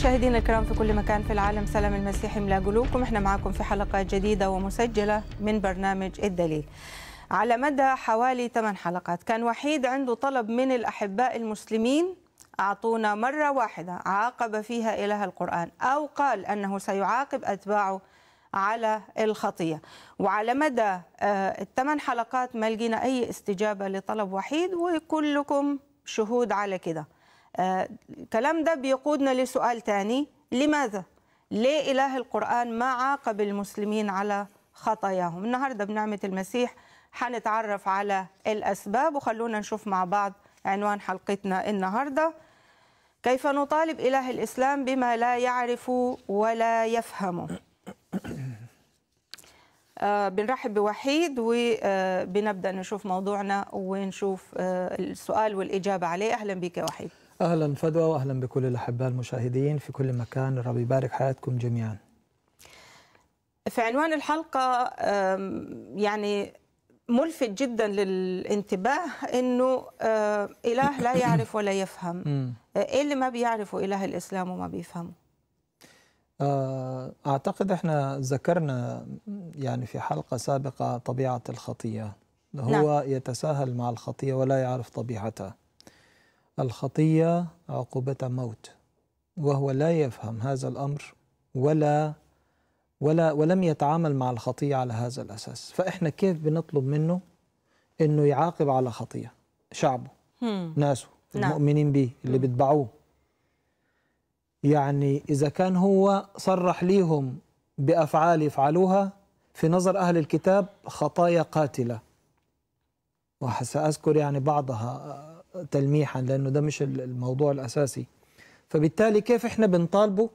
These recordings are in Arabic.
مشاهدينا الكرام في كل مكان في العالم سلام المسيح يملا قلوبكم احنا معاكم في حلقه جديده ومسجله من برنامج الدليل على مدى حوالي 8 حلقات كان وحيد عنده طلب من الاحباء المسلمين اعطونا مره واحده عاقب فيها اله القران او قال انه سيعاقب اتباعه على الخطيه وعلى مدى آه، الثمان حلقات ما لقينا اي استجابه لطلب وحيد وكلكم شهود على كده الكلام آه، ده بيقودنا لسؤال ثاني لماذا؟ ليه إله القرآن ما عاقب المسلمين على خطاياهم؟ النهاردة بنعمة المسيح هنتعرف على الأسباب وخلونا نشوف مع بعض عنوان حلقتنا النهارده كيف نطالب إله الإسلام بما لا يعرف ولا يفهمه آه، بنرحب بوحيد وبنبدأ نشوف موضوعنا ونشوف آه، السؤال والإجابة عليه أهلا بك يا وحيد اهلا فدوى واهلا بكل الاحباء المشاهدين في كل مكان الرب يبارك حياتكم جميعا في عنوان الحلقه يعني ملفت جدا للانتباه انه اله لا يعرف ولا يفهم آه، ايه اللي ما بيعرفه اله الاسلام وما بيفهمه آه، اعتقد احنا ذكرنا يعني في حلقه سابقه طبيعه الخطيه هو نعم. يتساهل مع الخطيه ولا يعرف طبيعتها الخطية عقوبة موت وهو لا يفهم هذا الأمر ولا ولا ولم يتعامل مع الخطية على هذا الأساس فإحنا كيف بنطلب منه أنه يعاقب على خطية شعبه هم. ناسه نعم. المؤمنين به اللي بيتبعوه يعني إذا كان هو صرح ليهم بأفعال يفعلوها في نظر أهل الكتاب خطايا قاتلة وسأذكر يعني بعضها تلميحا لأنه ده مش الموضوع الأساسي فبالتالي كيف إحنا بنطالبه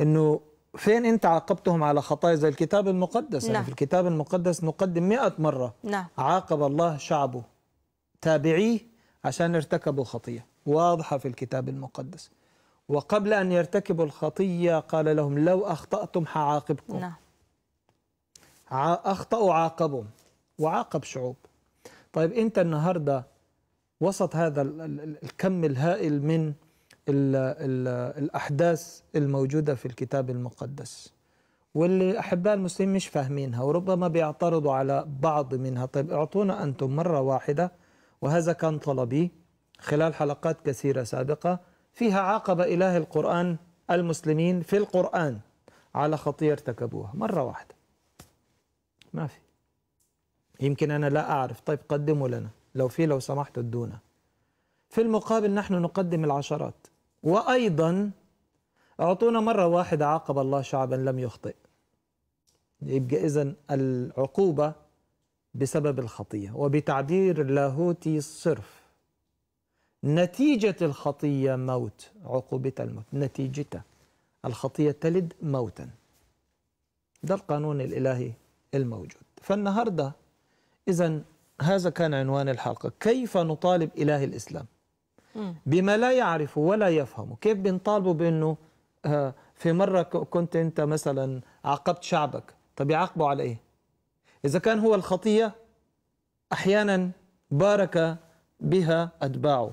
أنه فين أنت عاقبتهم على خطايا زي الكتاب المقدس يعني نعم. يعني في الكتاب المقدس نقدم مئة مرة نعم. عاقب الله شعبه تابعيه عشان ارتكبوا خطية واضحة في الكتاب المقدس وقبل أن يرتكبوا الخطية قال لهم لو أخطأتم حعاقبكم نعم. أخطأوا عاقبهم وعاقب شعوب طيب أنت النهاردة وسط هذا الكم الهائل من الـ الـ الأحداث الموجودة في الكتاب المقدس واللي أحباء المسلمين مش فاهمينها وربما بيعترضوا على بعض منها طيب اعطونا أنتم مرة واحدة وهذا كان طلبي خلال حلقات كثيرة سابقة فيها عاقب إله القرآن المسلمين في القرآن على خطية ارتكبوها مرة واحدة ما في يمكن أنا لا أعرف طيب قدموا لنا لو في لو سمحت ادونا في المقابل نحن نقدم العشرات وأيضا أعطونا مرة واحدة عاقب الله شعبا لم يخطئ يبقى إذا العقوبة بسبب الخطية وبتعبير اللاهوتي صرف نتيجة الخطية موت عقوبة الموت نتيجتها الخطية تلد موتا ده القانون الإلهي الموجود فالنهاردة إذا هذا كان عنوان الحلقة كيف نطالب إله الإسلام بما لا يعرفه ولا يفهمه كيف بنطالبه بأنه آه، في مرة كنت أنت مثلا عاقبت شعبك طب يعاقبه على إيه إذا كان هو الخطية أحيانا بارك بها أتباعه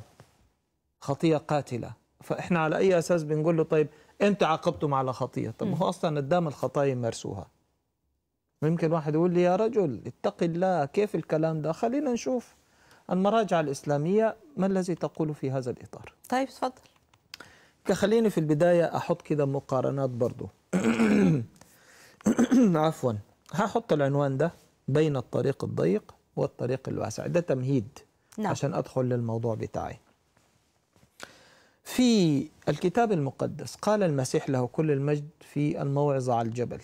خطية قاتلة فإحنا على أي أساس بنقول له طيب أنت عاقبتم على خطية طب هو أصلا قدام الخطايا مرسوها ممكن واحد يقول لي يا رجل اتق الله كيف الكلام ده خلينا نشوف المراجع الإسلامية ما الذي تقول في هذا الإطار طيب تفضل خليني في البداية أحط كده مقارنات برضو عفوا هحط العنوان ده بين الطريق الضيق والطريق الواسع ده تمهيد نعم. عشان أدخل للموضوع بتاعي في الكتاب المقدس قال المسيح له كل المجد في الموعظة على الجبل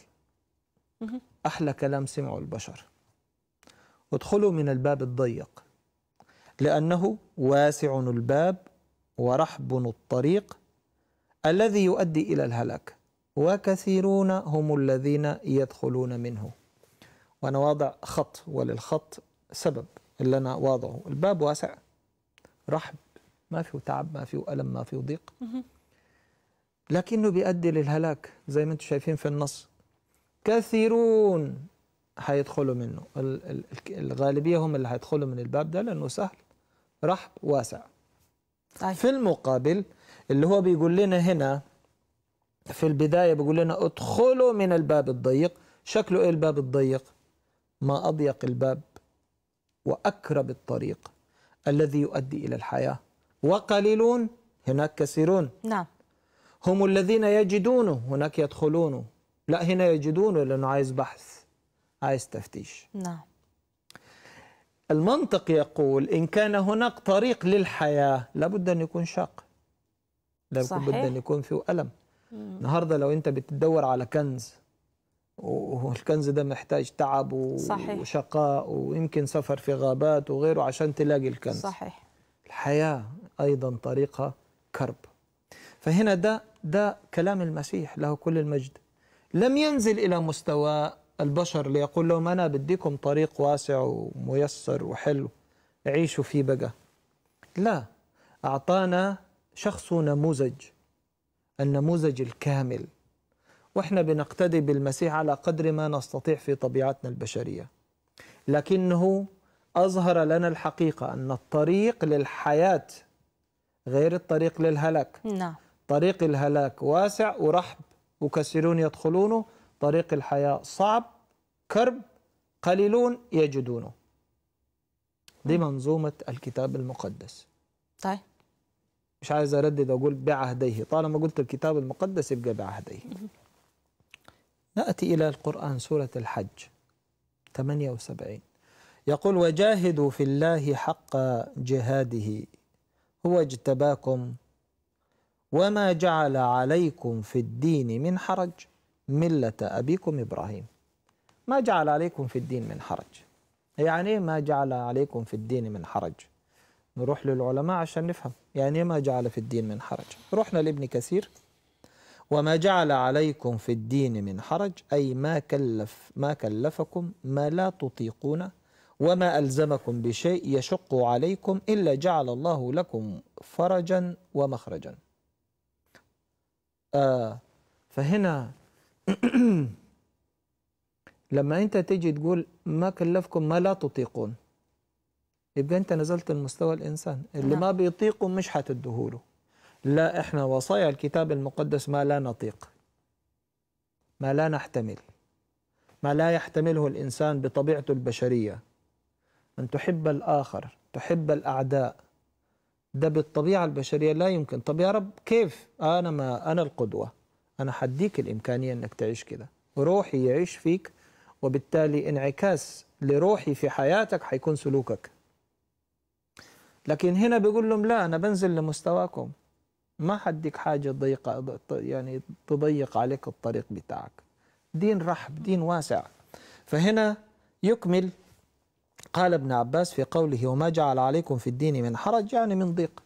أحلى كلام سمعه البشر ادخلوا من الباب الضيق لأنه واسع الباب ورحب الطريق الذي يؤدي إلى الهلاك وكثيرون هم الذين يدخلون منه وأنا واضع خط وللخط سبب اللي أنا واضعه الباب واسع رحب ما فيه تعب ما فيه ألم ما فيه ضيق لكنه بيؤدي للهلاك زي ما انتم شايفين في النص كثيرون هيدخلوا منه الغالبية هم اللي هيدخلوا من الباب ده لأنه سهل رحب واسع أي. في المقابل اللي هو بيقول لنا هنا في البداية بيقول لنا ادخلوا من الباب الضيق شكله ايه الباب الضيق ما أضيق الباب وأكرب الطريق الذي يؤدي إلى الحياة وقليلون هناك كثيرون نعم هم الذين يجدونه هناك يدخلونه لا هنا يجدونه لأنه عايز بحث عايز تفتيش نعم المنطق يقول إن كان هناك طريق للحياة لابد أن يكون شاق لابد أن يكون فيه ألم النهاردة لو أنت بتدور على كنز والكنز ده محتاج تعب وشقاء ويمكن سفر في غابات وغيره عشان تلاقي الكنز صحيح الحياة أيضا طريقها كرب فهنا ده ده كلام المسيح له كل المجد لم ينزل إلى مستوى البشر ليقول لهم أنا بديكم طريق واسع وميسر وحلو عيشوا فيه بقى لا أعطانا شخص نموذج النموذج الكامل واحنا بنقتدي بالمسيح على قدر ما نستطيع في طبيعتنا البشريه لكنه اظهر لنا الحقيقه ان الطريق للحياه غير الطريق للهلاك نعم طريق الهلاك واسع ورحب وكثيرون يدخلونه طريق الحياة صعب كرب قليلون يجدونه دي منظومة الكتاب المقدس طيب مش عايز أردد أقول بعهديه طالما قلت الكتاب المقدس يبقى بعهديه نأتي إلى القرآن سورة الحج 78 يقول وجاهدوا في الله حق جهاده هو اجتباكم وما جعل عليكم في الدين من حرج ملة أبيكم إبراهيم ما جعل عليكم في الدين من حرج يعني ما جعل عليكم في الدين من حرج نروح للعلماء عشان نفهم يعني ما جعل في الدين من حرج رحنا لابن كثير وما جعل عليكم في الدين من حرج أي ما كلف ما كلفكم ما لا تطيقون وما ألزمكم بشيء يشق عليكم إلا جعل الله لكم فرجا ومخرجا آه فهنا لما انت تيجي تقول ما كلفكم ما لا تطيقون يبقى انت نزلت المستوى الانسان اللي نعم. ما بيطيقه مش هتدهوله لا احنا وصايا الكتاب المقدس ما لا نطيق ما لا نحتمل ما لا يحتمله الانسان بطبيعته البشريه ان تحب الاخر تحب الاعداء ده بالطبيعة البشرية لا يمكن طب يا رب كيف أنا ما أنا القدوة أنا حديك الإمكانية أنك تعيش كده روحي يعيش فيك وبالتالي انعكاس لروحي في حياتك حيكون سلوكك لكن هنا بيقول لهم لا أنا بنزل لمستواكم ما حدك حاجة ضيقة يعني تضيق عليك الطريق بتاعك دين رحب دين واسع فهنا يكمل قال ابن عباس في قوله وما جعل عليكم في الدين من حرج يعني من ضيق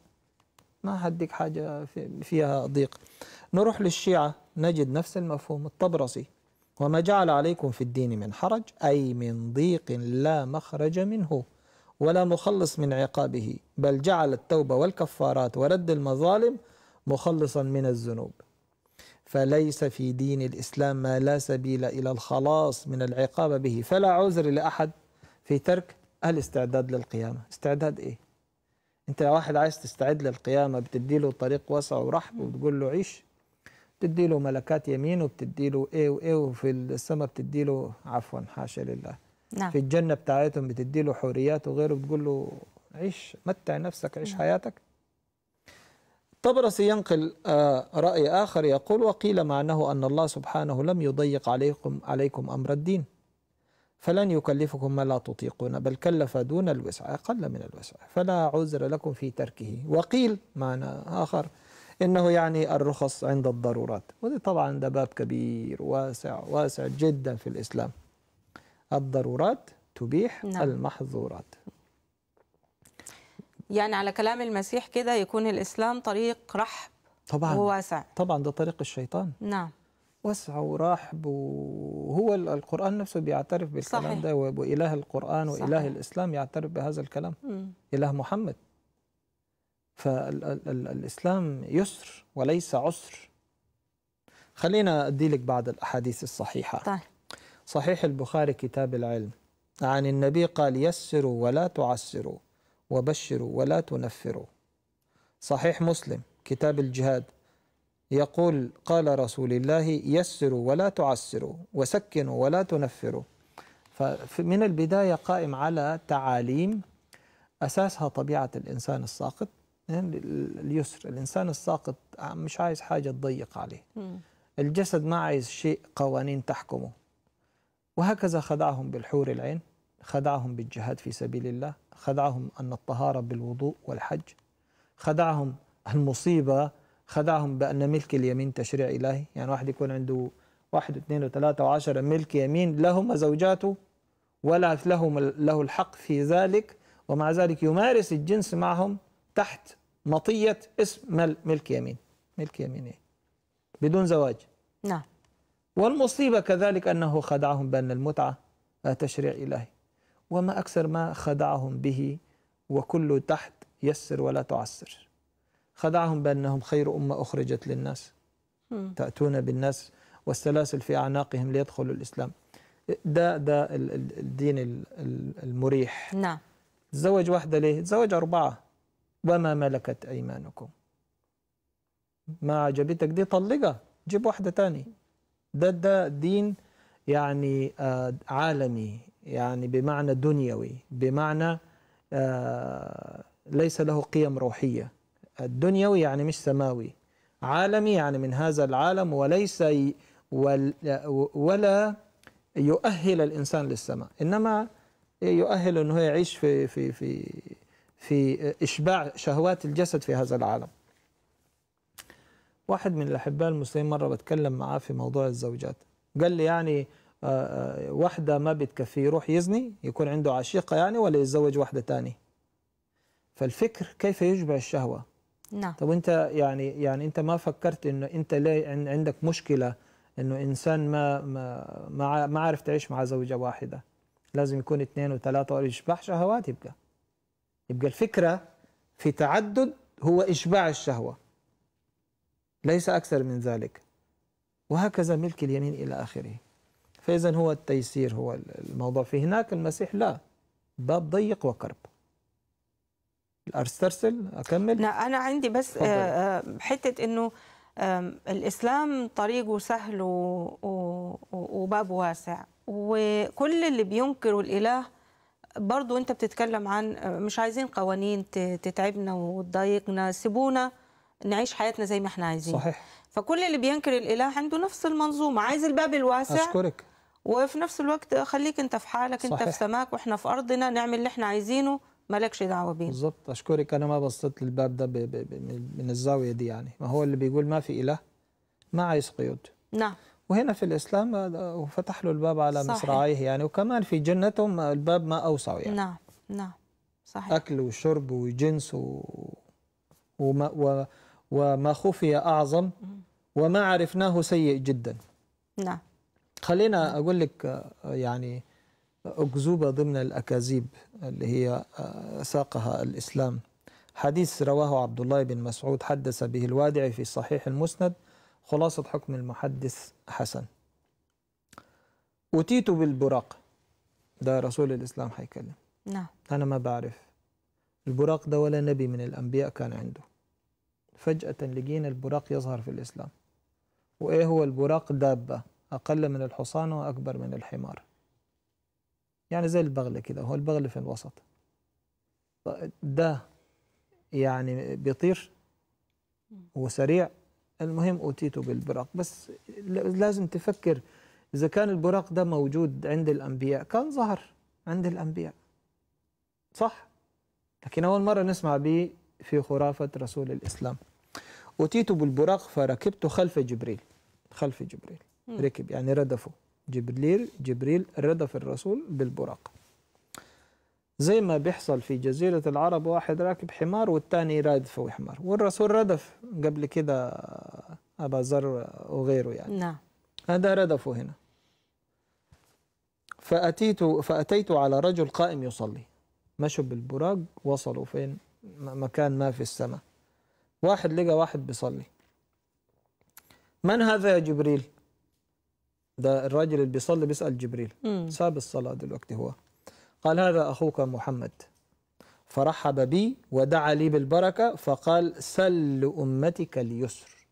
ما هديك حاجة فيها ضيق نروح للشيعة نجد نفس المفهوم الطبرسي وما جعل عليكم في الدين من حرج أي من ضيق لا مخرج منه ولا مخلص من عقابه بل جعل التوبة والكفارات ورد المظالم مخلصا من الذنوب فليس في دين الإسلام ما لا سبيل إلى الخلاص من العقاب به فلا عذر لأحد في ترك الاستعداد للقيامة استعداد إيه؟ أنت لو واحد عايز تستعد للقيامة بتدي له طريق واسع ورحب وبتقول له عيش بتدي له ملكات يمين وبتدي له إيه وإيه وفي السماء له عفوا حاشا لله نعم. في الجنة بتاعتهم بتدي له حوريات وغيره بتقول له عيش متع نفسك عيش نعم. حياتك الطبرسي ينقل آه، رأي آخر يقول وقيل معناه أن الله سبحانه لم يضيق عليكم عليكم أمر الدين فلن يكلفكم ما لا تطيقون بل كلف دون الوسع أقل من الوسع فلا عذر لكم في تركه وقيل معنى آخر إنه يعني الرخص عند الضرورات وده طبعا ده باب كبير واسع واسع جدا في الإسلام الضرورات تبيح نعم. المحظورات يعني على كلام المسيح كده يكون الإسلام طريق رحب طبعا وواسع طبعا ده طريق الشيطان نعم وسعوا ورحبوا وهو القرآن نفسه بيعترف بالكلام صحيح. ده وإله القرآن صحيح. وإله الإسلام يعترف بهذا الكلام م. إله محمد فالإسلام يسر وليس عسر خلينا أديلك بعض الأحاديث الصحيحة طيب. صحيح البخاري كتاب العلم عن النبي قال يسروا ولا تعسروا وبشروا ولا تنفروا صحيح مسلم كتاب الجهاد يقول قال رسول الله يسروا ولا تعسروا وسكنوا ولا تنفروا فمن البداية قائم على تعاليم أساسها طبيعة الإنسان الساقط يعني اليسر الإنسان الساقط مش عايز حاجة تضيق عليه الجسد ما عايز شيء قوانين تحكمه وهكذا خدعهم بالحور العين خدعهم بالجهاد في سبيل الله خدعهم أن الطهارة بالوضوء والحج خدعهم المصيبة خدعهم بأن ملك اليمين تشريع إلهي يعني واحد يكون عنده واحد واثنين وثلاثة وعشرة ملك يمين لهما زوجاته ولا لهم له الحق في ذلك ومع ذلك يمارس الجنس معهم تحت مطية اسم ملك يمين ملك يمين إيه؟ بدون زواج نعم والمصيبة كذلك أنه خدعهم بأن المتعة تشريع إلهي وما أكثر ما خدعهم به وكل تحت يسر ولا تعسر خدعهم بأنهم خير أمة أخرجت للناس تأتون بالناس والسلاسل في أعناقهم ليدخلوا الإسلام ده ده الدين المريح نعم تزوج واحدة ليه؟ تزوج أربعة وما ملكت أيمانكم ما عجبتك دي طلقها جيب واحدة تاني ده ده دين يعني آه، عالمي يعني بمعنى دنيوي بمعنى آه، ليس له قيم روحية الدنيوي يعني مش سماوي عالمي يعني من هذا العالم وليس ولا يؤهل الإنسان للسماء إنما يؤهل أنه يعيش في, في, في, في إشباع شهوات الجسد في هذا العالم واحد من الأحباء المسلمين مرة بتكلم معاه في موضوع الزوجات قال لي يعني آه، آه، واحدة ما بتكفيه يروح يزني يكون عنده عشيقة يعني ولا يتزوج واحدة تاني فالفكر كيف يشبع الشهوة نعم طب انت يعني يعني انت ما فكرت انه انت ليه عندك مشكله انه انسان ما ما ما عارف تعيش مع زوجه واحده لازم يكون اثنين وثلاثه واشباع شهوات يبقى يبقى الفكره في تعدد هو اشباع الشهوه ليس اكثر من ذلك وهكذا ملك اليمين الى اخره فاذا هو التيسير هو الموضوع في هناك المسيح لا باب ضيق وكرب استرسل اكمل لا انا عندي بس آه، آه، حته انه الاسلام طريقه سهل وبابه واسع وكل اللي بينكروا الاله برضو انت بتتكلم عن آه، مش عايزين قوانين تتعبنا وتضايقنا سيبونا نعيش حياتنا زي ما احنا عايزين صحيح فكل اللي بينكر الاله عنده نفس المنظومه عايز الباب الواسع اشكرك وفي نفس الوقت خليك انت في حالك صحيح. انت في سماك واحنا في ارضنا نعمل اللي احنا عايزينه مالكش دعوه بيه بالظبط اشكرك انا ما بصيت للباب ده من الزاويه دي يعني ما هو اللي بيقول ما في اله ما عايز قيود نعم وهنا في الاسلام آه، وفتح له الباب على مصراعيه يعني وكمان في جنتهم الباب ما اوسع يعني نعم نعم صحيح اكل وشرب وجنس و... وما و... وما خفي اعظم وما عرفناه سيء جدا نعم خلينا اقول لك آه، يعني أكذوبة ضمن الأكاذيب اللي هي آه، ساقها الإسلام حديث رواه عبد الله بن مسعود حدث به الوادع في صحيح المسند خلاصة حكم المحدث حسن أتيت بالبراق ده رسول الإسلام حيكلم نعم أنا ما بعرف البراق ده ولا نبي من الأنبياء كان عنده فجأة لقينا البراق يظهر في الإسلام وإيه هو البراق دابة أقل من الحصان وأكبر من الحمار يعني زي البغلة كده هو البغلة في الوسط ده يعني بيطير وسريع المهم أوتيت بالبراق بس لازم تفكر إذا كان البراق ده موجود عند الأنبياء كان ظهر عند الأنبياء صح لكن أول مرة نسمع به في خرافة رسول الإسلام أوتيت بالبراق فركبت خلف جبريل خلف جبريل ركب يعني ردفه جبريل جبريل ردف في الرسول بالبراق زي ما بيحصل في جزيرة العرب واحد راكب حمار والتاني رادفه حمار والرسول ردف قبل كده أبا ذر وغيره يعني نعم هذا ردفه هنا فأتيت فأتيت على رجل قائم يصلي مشوا بالبراق وصلوا فين مكان ما في السماء واحد لقى واحد بيصلي من هذا يا جبريل ده الراجل اللي بيصلي بيسأل جبريل مم. ساب الصلاة دلوقتي هو قال هذا أخوك محمد فرحب بي ودعا لي بالبركة فقال سل لأمتك اليسر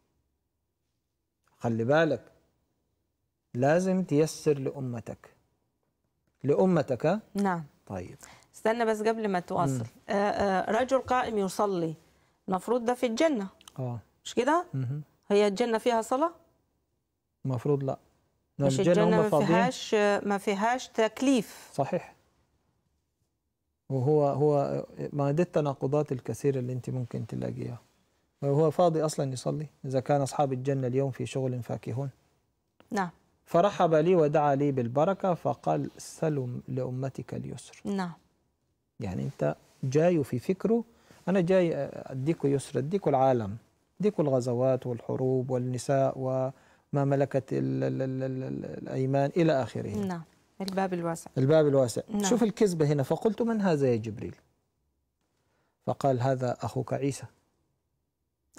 خلي بالك لازم تيسر لأمتك لأمتك نعم طيب استنى بس قبل ما تواصل آآ آآ آه، آه، رجل قائم يصلي المفروض ده في الجنة اه مش كده؟ هي الجنة فيها صلاة؟ المفروض لا مش الجنة ما فيهاش ما فيهاش تكليف صحيح وهو هو ما دي التناقضات الكثيرة اللي أنت ممكن تلاقيها وهو فاضي أصلا يصلي إذا كان أصحاب الجنة اليوم في شغل فاكهون نعم فرحب لي ودعا لي بالبركة فقال سلم لأمتك اليسر نعم يعني أنت جاي في فكره أنا جاي أديك يسر أديك العالم أديك الغزوات والحروب والنساء و ما ملكت الأيمان إلى آخره نعم الباب الواسع الباب الواسع نعم. شوف الكذبة هنا فقلت من هذا يا جبريل فقال هذا أخوك عيسى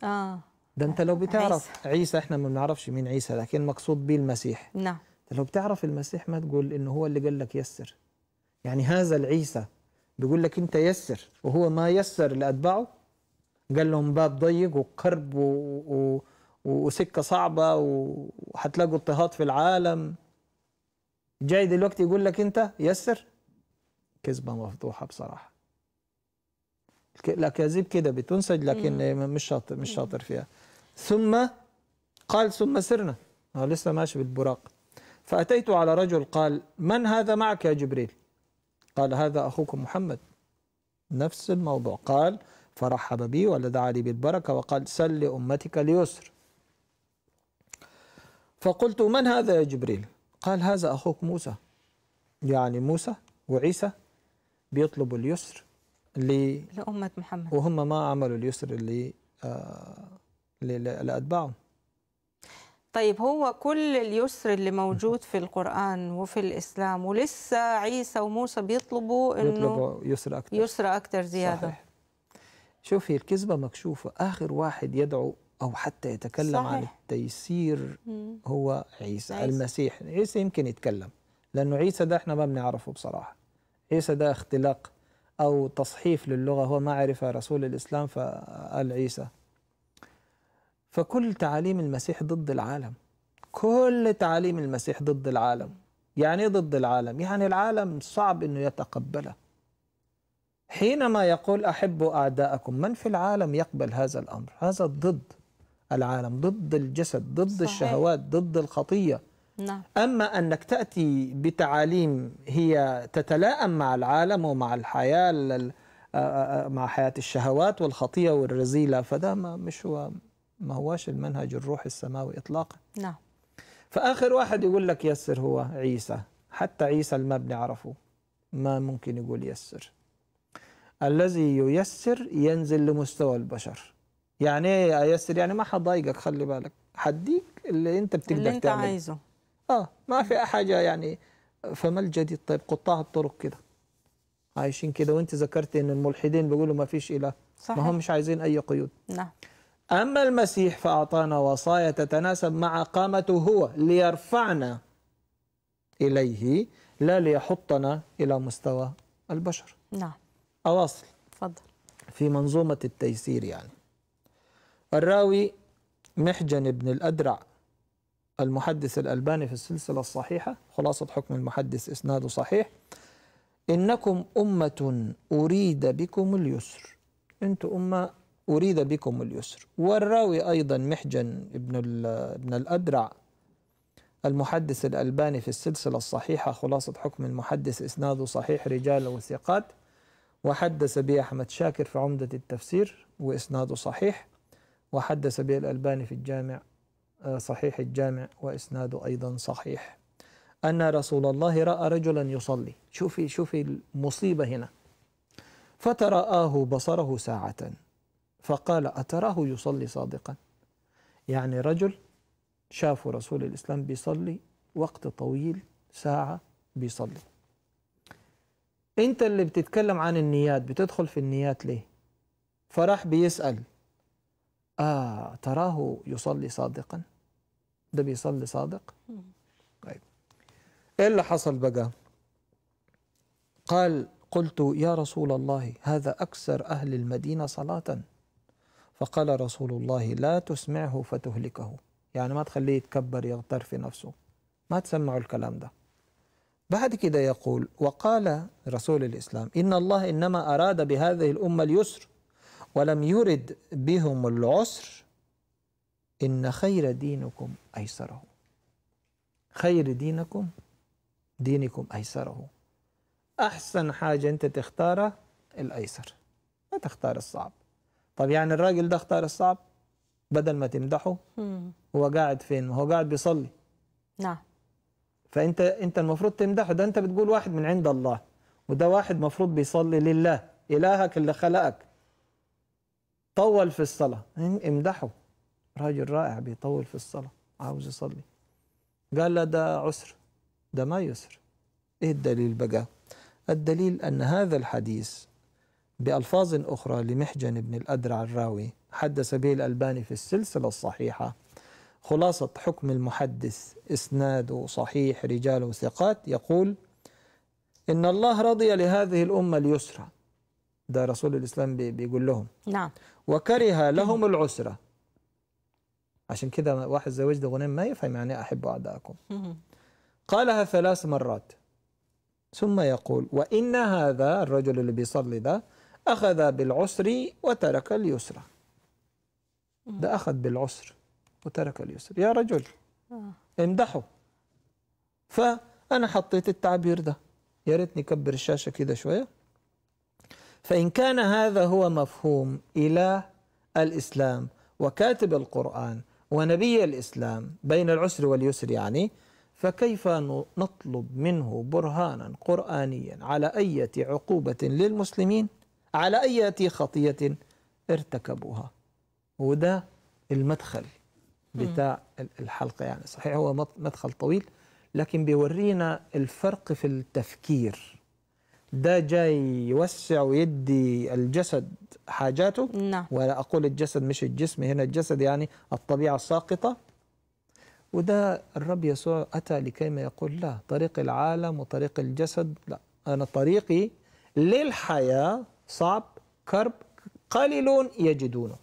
آه ده أنت لو بتعرف عيسى, عيسى إحنا ما بنعرفش مين عيسى لكن المقصود به المسيح نعم لو بتعرف المسيح ما تقول إنه هو اللي قال لك يسر يعني هذا العيسى بيقول لك أنت يسر وهو ما يسر لأتباعه قال لهم باب ضيق وقرب و... و... وسكة صعبة وهتلاقوا اضطهاد في العالم جاي دلوقتي يقول لك أنت يسر كذبة مفتوحة بصراحة الأكاذيب كده بتنسج لكن مش شاطر مش شاطر فيها ثم قال ثم سرنا هو آه، لسه ماشي بالبراق فأتيت على رجل قال من هذا معك يا جبريل قال هذا أخوكم محمد نفس الموضوع قال فرحب بي ولدعا لي بالبركة وقال سل لأمتك ليسر فقلت من هذا يا جبريل قال هذا أخوك موسى يعني موسى وعيسى بيطلبوا اليسر ل... لأمة محمد وهم ما عملوا اليسر آه، لأتباعهم طيب هو كل اليسر اللي موجود في القرآن وفي الإسلام ولسه عيسى وموسى بيطلبوا إنه بيطلبوا يسر أكثر يسر أكثر زيادة صحيح. شوفي الكذبة مكشوفة آخر واحد يدعو أو حتى يتكلم صحيح. عن التيسير هو عيسى, عيسى المسيح عيسى يمكن يتكلم لأنه عيسى ده إحنا ما بنعرفه بصراحة عيسى ده اختلاق أو تصحيف للغة هو ما عرف رسول الإسلام فقال عيسى فكل تعاليم المسيح ضد العالم كل تعاليم المسيح ضد العالم يعني إيه ضد العالم يعني العالم صعب أنه يتقبله حينما يقول أحبوا أعداءكم من في العالم يقبل هذا الأمر هذا ضد العالم ضد الجسد ضد صحيح. الشهوات ضد الخطية نعم. أما أنك تأتي بتعاليم هي تتلائم مع العالم ومع الحياة مع حياة الشهوات والخطية والرذيلة فده ما مش هو ما هواش المنهج الروحي السماوي إطلاقا نعم فآخر واحد يقول لك يسر هو عيسى حتى عيسى المبني عرفه ما ممكن يقول يسر الذي ييسر ينزل لمستوى البشر يعني ايه يا ياسر يعني ما حضايقك خلي بالك حديك اللي انت بتقدر اللي انت تعمل. عايزه اه ما في حاجه يعني فما الجديد طيب قطاع الطرق كده عايشين كده وانت ذكرت ان الملحدين بيقولوا ما فيش اله صحيح. ما هم مش عايزين اي قيود نعم اما المسيح فاعطانا وصايا تتناسب مع قامته هو ليرفعنا اليه لا ليحطنا الى مستوى البشر نعم اواصل اتفضل في منظومه التيسير يعني الراوي محجن بن الأدرع المحدث الألباني في السلسلة الصحيحة خلاصة حكم المحدث إسناده صحيح إنكم أمة أريد بكم اليسر أنتم أمة أريد بكم اليسر والراوي أيضا محجن ابن, ابن الأدرع المحدث الألباني في السلسلة الصحيحة خلاصة حكم المحدث إسناده صحيح رجال وثقات وحدث به أحمد شاكر في عمدة التفسير وإسناده صحيح وحدث به الألباني في الجامع آه، صحيح الجامع وإسناده أيضا صحيح أن رسول الله رأى رجلا يصلي شوفي شوفي المصيبة هنا فترآه بصره ساعة فقال أتراه يصلي صادقا يعني رجل شاف رسول الإسلام بيصلي وقت طويل ساعة بيصلي أنت اللي بتتكلم عن النيات بتدخل في النيات ليه فراح بيسأل آه تراه يصلي صادقا ده بيصلي صادق طيب إيه اللي حصل بقى قال قلت يا رسول الله هذا أكثر أهل المدينة صلاة فقال رسول الله لا تسمعه فتهلكه يعني ما تخليه يتكبر يغتر في نفسه ما تسمعوا الكلام ده بعد كده يقول وقال رسول الإسلام إن الله إنما أراد بهذه الأمة اليسر ولم يرد بهم العسر إن خير دينكم أيسره خير دينكم دينكم أيسره أحسن حاجة أنت تختارها الأيسر ما تختار الصعب طب يعني الراجل ده اختار الصعب بدل ما تمدحه هو قاعد فين هو قاعد بيصلي نعم فانت انت المفروض تمدحه ده انت بتقول واحد من عند الله وده واحد مفروض بيصلي لله الهك اللي خلقك طول في الصلاة امدحه راجل رائع بيطول في الصلاة عاوز يصلي قال له ده عسر ده ما يسر ايه الدليل بقى الدليل ان هذا الحديث بألفاظ أخرى لمحجن بن الأدرع الراوي حدث به الألباني في السلسلة الصحيحة خلاصة حكم المحدث إسناده صحيح رجاله ثقات يقول إن الله رضي لهذه الأمة اليسرى ده رسول الإسلام بيقول لهم نعم وكره لهم العسرة عشان كده واحد زوج ده ما يفهم يعني أحب أعدائكم قالها ثلاث مرات ثم يقول وإن هذا الرجل اللي بيصلي ده أخذ بالعسر وترك اليسرى ده أخذ بالعسر وترك اليسر يا رجل آه. امدحه فأنا حطيت التعبير ده يا ريتني كبر الشاشة كده شوية فإن كان هذا هو مفهوم إله الإسلام وكاتب القرآن ونبي الإسلام بين العسر واليسر يعني فكيف نطلب منه برهانا قرآنيا على أية عقوبة للمسلمين على أية خطية ارتكبوها وده المدخل بتاع الحلقة يعني صحيح هو مدخل طويل لكن بيورينا الفرق في التفكير ده جاي يوسع ويدي الجسد حاجاته نعم ولا أقول الجسد مش الجسم هنا الجسد يعني الطبيعة الساقطة وده الرب يسوع أتى لكيما يقول لا طريق العالم وطريق الجسد لا أنا طريقي للحياة صعب كرب قليلون يجدونه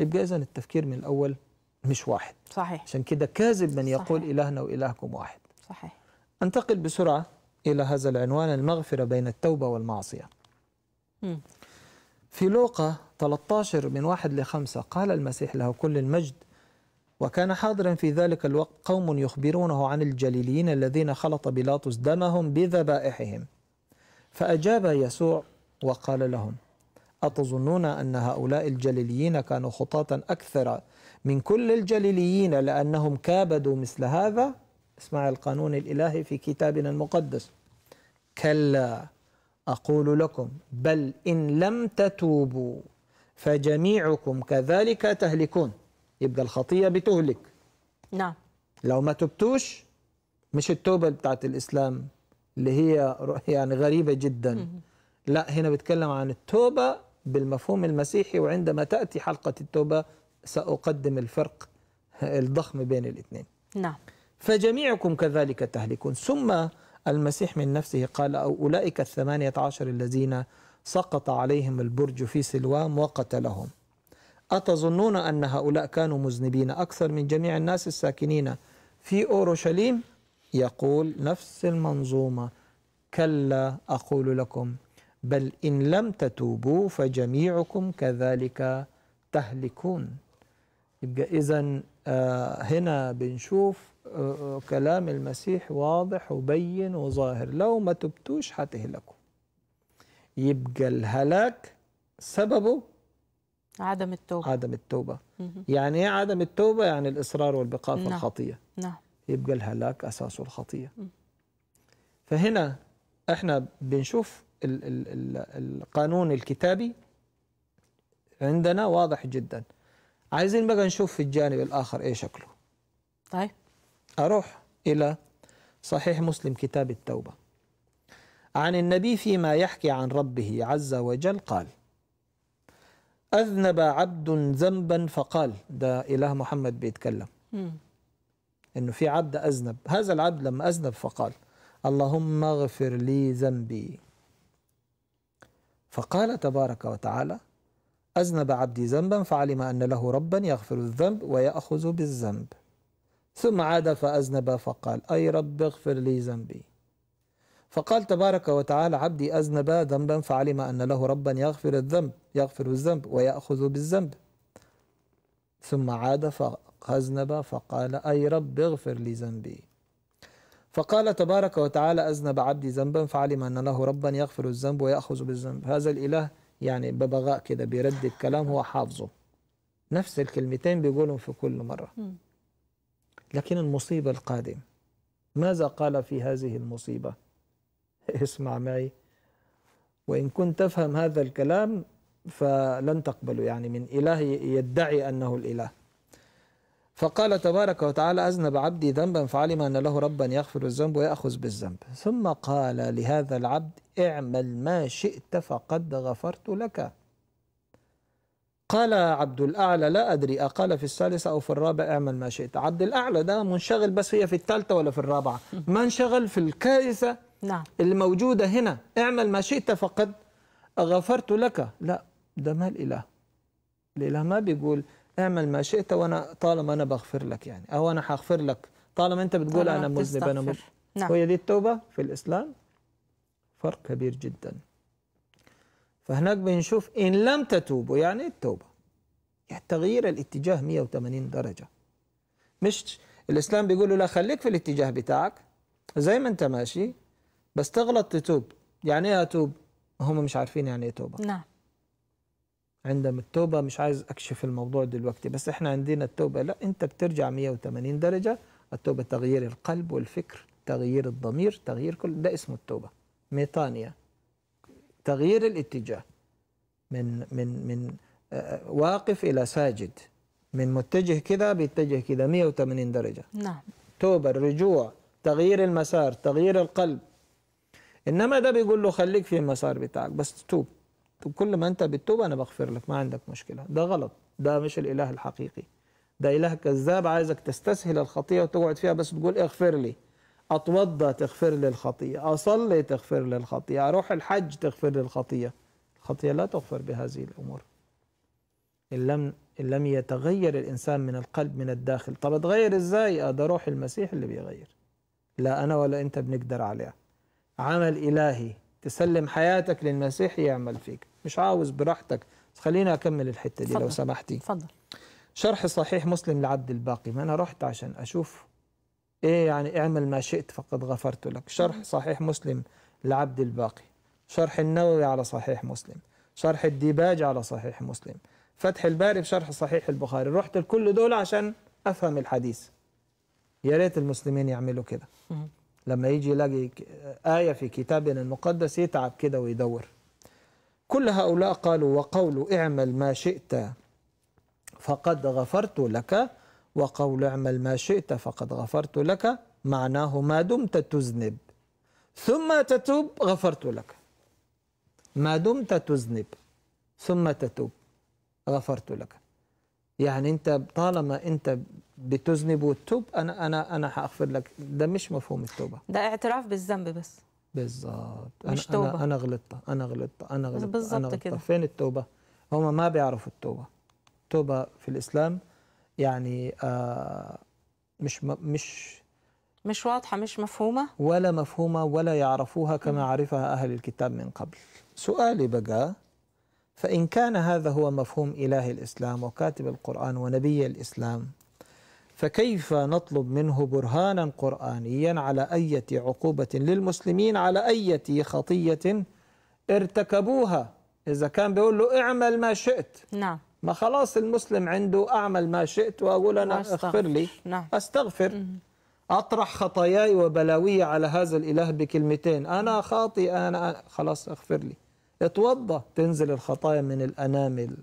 يبقى إذا التفكير من الأول مش واحد صحيح عشان كده كاذب من يقول صحيح. إلهنا وإلهكم واحد صحيح أنتقل بسرعة إلى هذا العنوان المغفرة بين التوبة والمعصية في لوقا 13 من 1 ل 5 قال المسيح له كل المجد وكان حاضرا في ذلك الوقت قوم يخبرونه عن الجليليين الذين خلط بيلاطس دمهم بذبائحهم فأجاب يسوع وقال لهم أتظنون أن هؤلاء الجليليين كانوا خطاة أكثر من كل الجليليين لأنهم كابدوا مثل هذا؟ اسمع القانون الإلهي في كتابنا المقدس كلا أقول لكم بل إن لم تتوبوا فجميعكم كذلك تهلكون يبقى الخطية بتهلك نعم لو ما تبتوش مش التوبة بتاعت الإسلام اللي هي يعني غريبة جدا لا هنا بتكلم عن التوبة بالمفهوم المسيحي وعندما تأتي حلقة التوبة سأقدم الفرق الضخم بين الاثنين نعم فجميعكم كذلك تهلكون ثم المسيح من نفسه قال أو أولئك الثمانية عشر الذين سقط عليهم البرج في سلوام وقتلهم أتظنون أن هؤلاء كانوا مذنبين أكثر من جميع الناس الساكنين في أورشليم يقول نفس المنظومة كلا أقول لكم بل إن لم تتوبوا فجميعكم كذلك تهلكون يبقى إذا آه، هنا بنشوف آه، آه، كلام المسيح واضح وبين وظاهر لو ما تبتوش هتهلكوا يبقى الهلاك سببه عدم التوبة عدم التوبة يعني ايه عدم التوبة يعني الإصرار والبقاء في نعم. الخطية نعم يبقى الهلاك أساسه الخطية فهنا احنا بنشوف ال ال ال القانون الكتابي عندنا واضح جدا عايزين بقى نشوف في الجانب الآخر إيه شكله طيب أروح إلى صحيح مسلم كتاب التوبة عن النبي فيما يحكي عن ربه عز وجل قال أذنب عبد ذنبا فقال ده إله محمد بيتكلم م. إنه في عبد أذنب هذا العبد لما أذنب فقال اللهم اغفر لي ذنبي فقال تبارك وتعالى أذنب عبدي ذنبا فعلم أن له ربا يغفر الذنب ويأخذ بالذنب ثم عاد فأذنب فقال أي رب اغفر لي ذنبي فقال تبارك وتعالى عبدي أذنب ذنبا فعلم أن له ربا يغفر الذنب يغفر الذنب ويأخذ بالذنب ثم عاد فأذنب فقال أي رب اغفر لي ذنبي فقال تبارك وتعالى أذنب عبدي ذنبا فعلم أن له ربا يغفر الذنب ويأخذ بالذنب هذا الإله يعني ببغاء كده بيرد الكلام هو حافظه نفس الكلمتين بيقولهم في كل مرة لكن المصيبة القادمة ماذا قال في هذه المصيبة اسمع معي وإن كنت تفهم هذا الكلام فلن تقبله يعني من إله يدعي أنه الإله فقال تبارك وتعالى أذنب عبدي ذنبا فعلم أن له ربا يغفر الذنب ويأخذ بالذنب ثم قال لهذا العبد اعمل ما شئت فقد غفرت لك قال عبد الأعلى لا أدري أقال في الثالثة أو في الرابع اعمل ما شئت عبد الأعلى ده منشغل بس هي في الثالثة ولا في الرابعة ما انشغل في الكارثة نعم. اللي موجودة هنا اعمل ما شئت فقد غفرت لك لا ده ما الإله الإله ما بيقول اعمل ما شئت وانا طالما انا بغفر لك يعني او انا حاغفر لك طالما انت بتقول انا مذنب انا مذنب نعم. وهي دي التوبه في الاسلام فرق كبير جدا فهناك بنشوف ان لم تتوبوا يعني التوبه يعني تغيير الاتجاه 180 درجه مش الاسلام بيقول له لا خليك في الاتجاه بتاعك زي ما انت ماشي بس تغلط تتوب يعني ايه اتوب هم مش عارفين يعني ايه توبه نعم عندما التوبة مش عايز أكشف الموضوع دلوقتي بس إحنا عندنا التوبة لا أنت بترجع 180 درجة التوبة تغيير القلب والفكر تغيير الضمير تغيير كل ده اسمه التوبة ميتانيا تغيير الاتجاه من من من آه، آه، واقف إلى ساجد من متجه كذا بيتجه كذا 180 درجة نعم توبة الرجوع تغيير المسار تغيير القلب إنما ده بيقول له خليك في المسار بتاعك بس توب كل ما انت بتتوب انا بغفر لك ما عندك مشكله ده غلط ده مش الاله الحقيقي ده اله كذاب عايزك تستسهل الخطيه وتقعد فيها بس تقول اغفر لي اتوضى تغفر لي الخطيه اصلي تغفر لي الخطيه اروح الحج تغفر لي الخطيه الخطيه لا تغفر بهذه الامور ان لم ان لم يتغير الانسان من القلب من الداخل طب اتغير ازاي آه، ده روح المسيح اللي بيغير لا انا ولا انت بنقدر عليها عمل الهي تسلم حياتك للمسيح يعمل فيك مش عاوز براحتك خلينا اكمل الحته دي فضل. لو سمحتي اتفضل شرح صحيح مسلم لعبد الباقي ما انا رحت عشان اشوف ايه يعني اعمل ما شئت فقد غفرت لك شرح صحيح مسلم لعبد الباقي شرح النووي على صحيح مسلم شرح الديباج على صحيح مسلم فتح الباري بشرح صحيح البخاري رحت لكل دول عشان افهم الحديث يا ريت المسلمين يعملوا كده لما يجي يلاقي آية في كتابنا المقدس يتعب كده ويدور كل هؤلاء قالوا وقول اعمل ما شئت فقد غفرت لك وقول اعمل ما شئت فقد غفرت لك معناه ما دمت تذنب ثم تتوب غفرت لك ما دمت تذنب ثم تتوب غفرت لك يعني انت طالما انت بتذنب وتوب انا انا انا حاغفر لك ده مش مفهوم التوبه ده اعتراف بالذنب بس بالظبط انا مش توبة. انا غلطت انا غلطت انا غلطت بالظبط كده فين التوبه هم ما بيعرفوا التوبه التوبه في الاسلام يعني آه مش مش مش واضحه مش مفهومه ولا مفهومه ولا يعرفوها كما عرفها اهل الكتاب من قبل سؤالي بقى فان كان هذا هو مفهوم اله الاسلام وكاتب القران ونبي الاسلام فكيف نطلب منه برهانا قرآنيا على أية عقوبة للمسلمين على أية خطية ارتكبوها إذا كان بيقول له اعمل ما شئت نعم ما خلاص المسلم عنده أعمل ما شئت وأقول أنا أستغفر لي نعم. أستغفر مم. أطرح خطاياي وبلاوي على هذا الإله بكلمتين أنا خاطئ أنا خلاص اغفر لي اتوضا تنزل الخطايا من الأنامل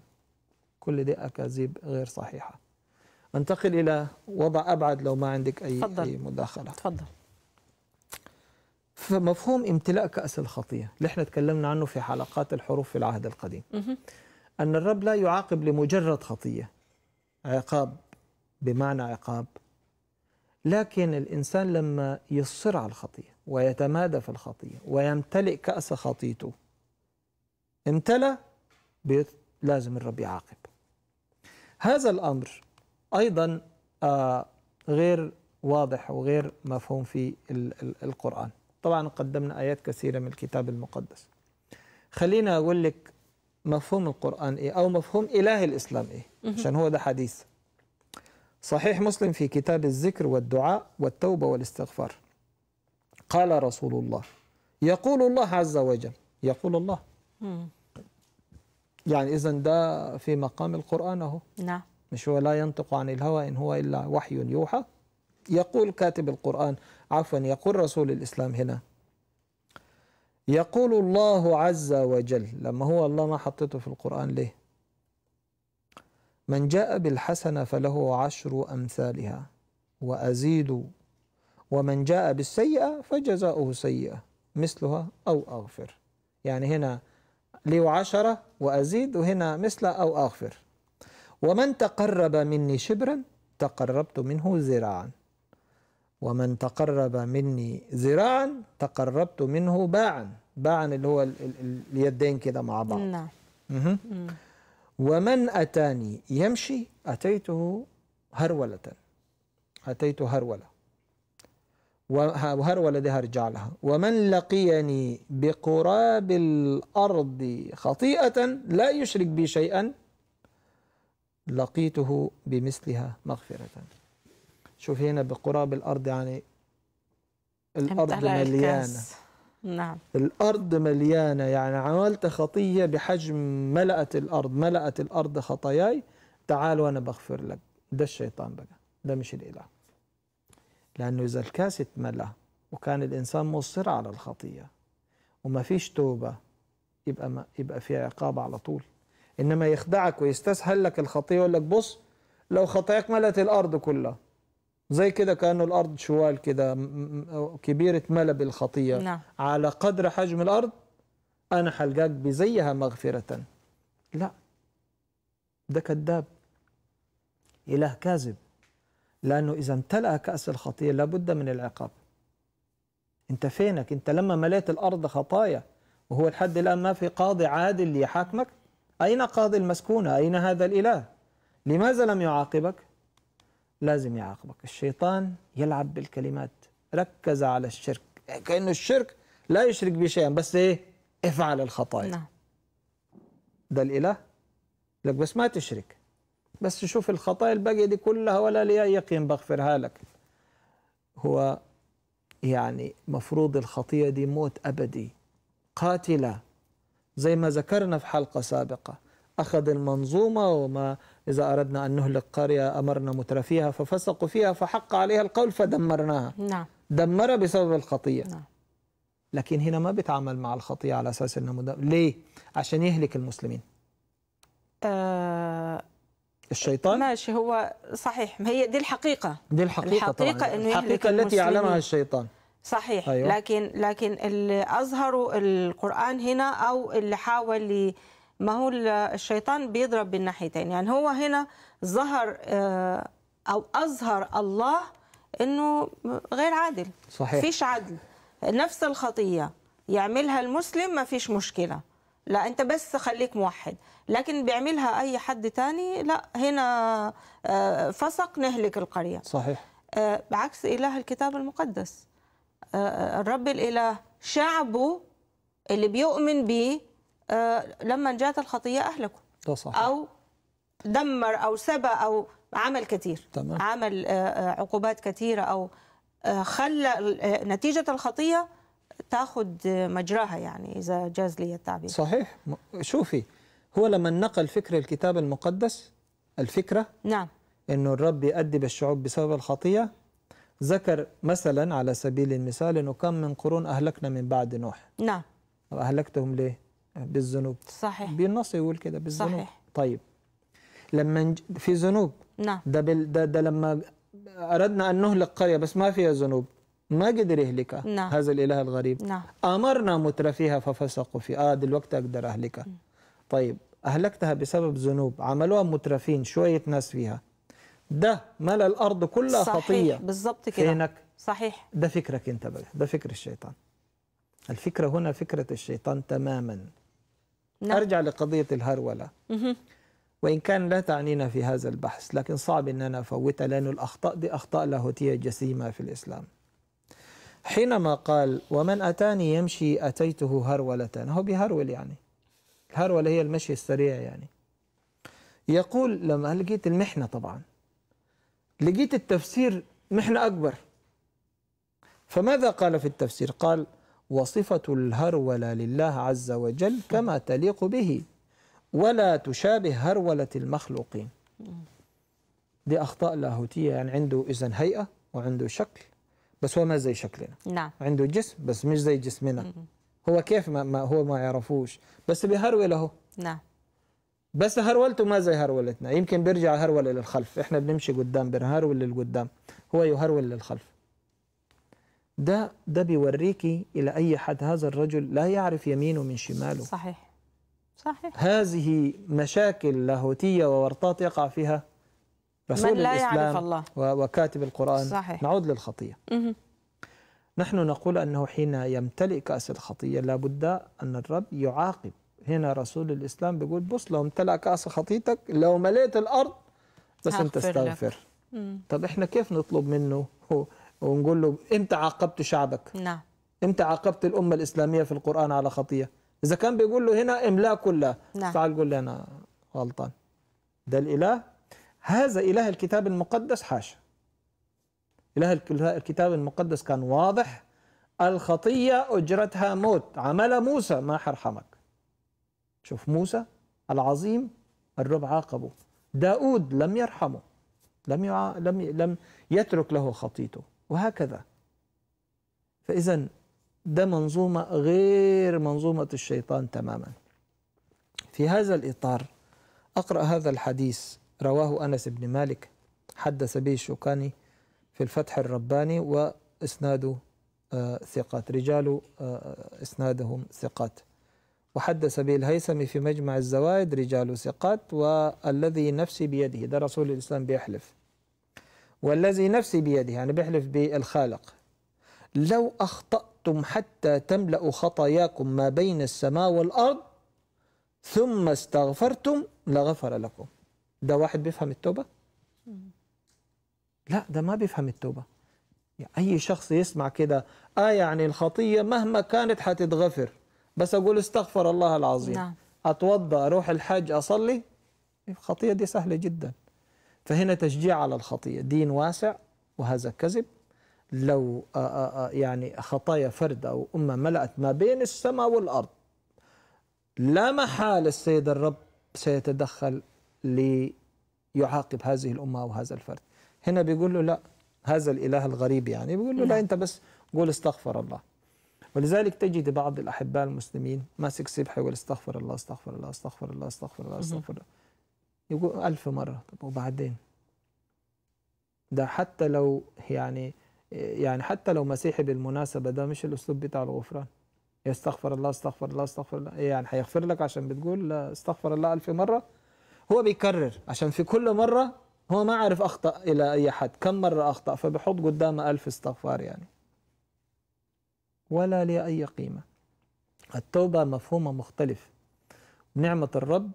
كل دي أكاذيب غير صحيحة انتقل الى وضع ابعد لو ما عندك اي تفضل. اي مداخله تفضل فمفهوم امتلاء كاس الخطيه اللي احنا تكلمنا عنه في حلقات الحروف في العهد القديم مه. ان الرب لا يعاقب لمجرد خطيه عقاب بمعنى عقاب لكن الانسان لما يصر على الخطيه ويتمادى في الخطيه ويمتلئ كاس خطيته امتلأ لازم الرب يعاقب هذا الامر أيضا آه، غير واضح وغير مفهوم في القرآن طبعا قدمنا آيات كثيرة من الكتاب المقدس خلينا أقول لك مفهوم القرآن إيه أو مفهوم إله الإسلام إيه عشان هو ده حديث صحيح مسلم في كتاب الذكر والدعاء والتوبة والاستغفار قال رسول الله يقول الله عز وجل يقول الله يعني إذا ده في مقام القرآن أهو نعم مش هو لا ينطق عن الهوى إن هو إلا وحي يوحى يقول كاتب القرآن عفوا يقول رسول الإسلام هنا يقول الله عز وجل لما هو الله ما حطيته في القرآن ليه من جاء بالحسنة فله عشر أمثالها وأزيد ومن جاء بالسيئة فجزاؤه سيئة مثلها أو أغفر يعني هنا لي عشرة وأزيد وهنا مثل أو أغفر ومن تقرب مني شبرا تقربت منه ذراعا ومن تقرب مني ذراعا تقربت منه باعا باعا اللي هو اليدين كده مع بعض نعم ومن أتاني يمشي أتيته هرولة أتيته هرولة وهرولة دي هرجع لها ومن لقيني بقراب الأرض خطيئة لا يشرك بي شيئا لقيته بمثلها مغفرة شوف هنا بقراب الأرض يعني الأرض مليانة نعم الأرض مليانة يعني عملت خطية بحجم ملأت الأرض ملأت الأرض خطاياي تعال وأنا بغفر لك ده الشيطان بقى ده مش الإله لأنه إذا الكاس اتملى وكان الإنسان مصر على الخطية وما فيش توبة يبقى ما يبقى في عقاب على طول انما يخدعك ويستسهل لك الخطيه يقول لك بص لو خطاياك ملت الارض كلها زي كده كانه الارض شوال كده كبيره ملا بالخطيه نعم. على قدر حجم الارض انا حلقاك بزيها مغفره لا ده كذاب اله كاذب لانه اذا امتلأ كاس الخطيه لابد من العقاب انت فينك انت لما مليت الارض خطايا وهو لحد الان ما في قاضي عادل يحاكمك أين قاضي المسكونة أين هذا الإله لماذا لم يعاقبك لازم يعاقبك الشيطان يلعب بالكلمات ركز على الشرك كأنه الشرك لا يشرك بشيئا بس إيه افعل الخطايا نعم. ده الإله لك بس ما تشرك بس شوف الخطايا الباقية دي كلها ولا لي يقين بغفرها لك هو يعني مفروض الخطية دي موت أبدي قاتلة زي ما ذكرنا في حلقة سابقة أخذ المنظومة وما إذا أردنا أن نهلك قرية أمرنا مترفيها ففسقوا فيها فحق عليها القول فدمرناها نعم دمر بسبب الخطية نعم لكن هنا ما بيتعامل مع الخطية على أساس أنه مدمر ليه؟ عشان يهلك المسلمين آه الشيطان ماشي هو صحيح ما هي دي الحقيقة دي الحقيقة الحقيقة, طبعاً. الحقيقة التي يعلمها الشيطان صحيح أيوة. لكن لكن اللي اظهروا القران هنا او اللي حاول ما هو الشيطان بيضرب بالناحيتين يعني هو هنا ظهر آه، او اظهر الله انه غير عادل صحيح فيش عدل نفس الخطيه يعملها المسلم ما فيش مشكله لا انت بس خليك موحد لكن بيعملها اي حد تاني لا هنا آه، فسق نهلك القريه صحيح آه، بعكس اله الكتاب المقدس الرب الإله شعبه اللي بيؤمن به آه، لما جاءت الخطية أهلكه ده صحيح. أو دمر أو سبى أو عمل كثير تمام. عمل آه، آه، عقوبات كثيره أو خلى نتيجة الخطية تاخذ مجراها يعني إذا جاز لي التعبير صحيح شوفي هو لما نقل فكر الكتاب المقدس الفكرة نعم أنه الرب يؤدب الشعوب بسبب الخطية ذكر مثلا على سبيل المثال انه كم من قرون اهلكنا من بعد نوح نعم اهلكتهم ليه بالذنوب صحيح بالنص يقول كده بالذنوب صحيح طيب لما في ذنوب نعم ده, بال... ده ده لما اردنا ان نهلك قريه بس ما فيها ذنوب ما قدر يهلكها نعم. هذا الاله الغريب نعم. امرنا مترفيها ففسقوا في اه دلوقتي اقدر اهلكها طيب اهلكتها بسبب ذنوب عملوها مترفين شويه ناس فيها ده ملا الارض كلها صحيح خطيه بالظبط كده فينك صحيح ده فكرك انت بقى ده فكر الشيطان الفكره هنا فكره الشيطان تماما نعم. ارجع لقضيه الهروله مه. وان كان لا تعنينا في هذا البحث لكن صعب ان انا افوتها لان الاخطاء دي اخطاء لاهوتيه جسيمه في الاسلام حينما قال ومن اتاني يمشي اتيته هروله هو بيهرول يعني الهروله هي المشي السريع يعني يقول لما لقيت المحنه طبعا لقيت التفسير محنة أكبر فماذا قال في التفسير قال وصفة الهرولة لله عز وجل كما تليق به ولا تشابه هرولة المخلوقين دي أخطاء لاهوتية يعني عنده إذا هيئة وعنده شكل بس هو ما زي شكلنا نعم عنده جسم بس مش زي جسمنا هو كيف ما, ما هو ما يعرفوش بس بهرولة هو نعم بس هرولته ما زي هرولتنا يمكن بيرجع هرول للخلف احنا بنمشي قدام بنهرول للقدام هو يهرول للخلف ده ده بيوريكي الى اي حد هذا الرجل لا يعرف يمينه من شماله صحيح صحيح هذه مشاكل لاهوتيه وورطات يقع فيها رسول من لا الاسلام يعرف الله وكاتب القران صحيح. نعود للخطيه نحن نقول انه حين يمتلئ كاس الخطيه لابد ان الرب يعاقب هنا رسول الإسلام بيقول بص لو امتلأ كأس خطيتك لو مليت الأرض بس أنت استغفر طب إحنا كيف نطلب منه ونقول له إمتى عاقبت شعبك نعم إمتى عاقبت الأمة الإسلامية في القرآن على خطية إذا كان بيقول له هنا إملاء كلها نعم. تعال قول لي أنا غلطان ده الإله هذا إله الكتاب المقدس حاشا إله الكتاب المقدس كان واضح الخطية أجرتها موت عمل موسى ما حرحمك شوف موسى العظيم الرب عاقبه داود لم يرحمه لم يع... لم ي... لم يترك له خطيته وهكذا فإذا ده منظومة غير منظومة الشيطان تماما في هذا الإطار أقرأ هذا الحديث رواه أنس بن مالك حدث به الشوكاني في الفتح الرباني وإسناده آه، ثقات رجال آه، إسنادهم ثقات وحدث به الهيثمي في مجمع الزوائد رجال ثقات والذي نفسي بيده ده رسول الإسلام بيحلف والذي نفسي بيده يعني بيحلف بالخالق لو أخطأتم حتى تملأ خطاياكم ما بين السماء والأرض ثم استغفرتم لغفر لكم ده واحد بيفهم التوبة لا ده ما بيفهم التوبة يعني أي شخص يسمع كده آه يعني الخطية مهما كانت حتتغفر بس اقول استغفر الله العظيم نعم. اتوضا اروح الحج اصلي الخطيه دي سهله جدا فهنا تشجيع على الخطيه دين واسع وهذا كذب لو آه، آه، آه، يعني خطايا فرد او امه ملأت ما بين السماء والارض لا محال السيد الرب سيتدخل ليعاقب هذه الامه او هذا الفرد هنا بيقول له لا هذا الاله الغريب يعني بيقول له لا, لا نعم. انت بس قول استغفر الله ولذلك تجد بعض الأحباء المسلمين ماسك سبحه يقول استغفر الله استغفر الله استغفر الله استغفر الله استغفر الله يقول ألف مرة طب وبعدين ده حتى لو يعني يعني حتى لو مسيحي بالمناسبة ده مش الأسلوب بتاع الغفران يستغفر الله استغفر الله استغفر الله إيه يعني هيغفر لك عشان بتقول استغفر الله ألف مرة هو بيكرر عشان في كل مرة هو ما عارف أخطأ إلى أي حد كم مرة أخطأ فبيحط قدامه ألف استغفار يعني ولا لها أي قيمة التوبة مفهومها مختلف نعمة الرب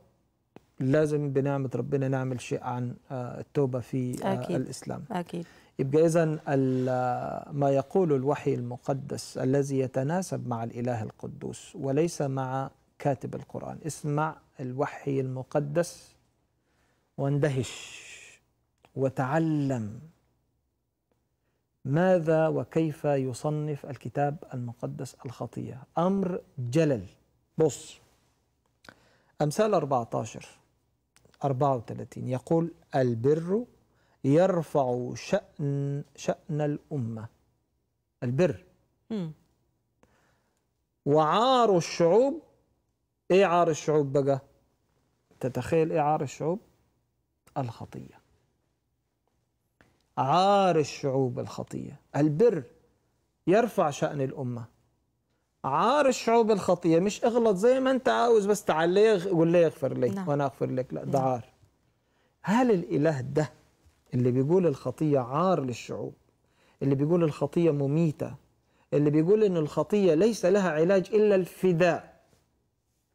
لازم بنعمة ربنا نعمل شيء عن آه، التوبة في آه، أكيد. الإسلام أكيد يبقى إذا آه، ما يقول الوحي المقدس الذي يتناسب مع الإله القدوس وليس مع كاتب القرآن اسمع الوحي المقدس واندهش وتعلم ماذا وكيف يصنف الكتاب المقدس الخطية أمر جلل بص أمثال 14 34 يقول البر يرفع شأن شأن الأمة البر وعار الشعوب ايه عار الشعوب بقى تتخيل ايه عار الشعوب الخطيه عار الشعوب الخطية البر يرفع شأن الأمة عار الشعوب الخطية مش اغلط زي ما انت عاوز بس تعال قول لي اغفر لي نعم. وانا اغفر لك لا ده نعم. عار هل الاله ده اللي بيقول الخطية عار للشعوب اللي بيقول الخطية مميتة اللي بيقول ان الخطية ليس لها علاج الا الفداء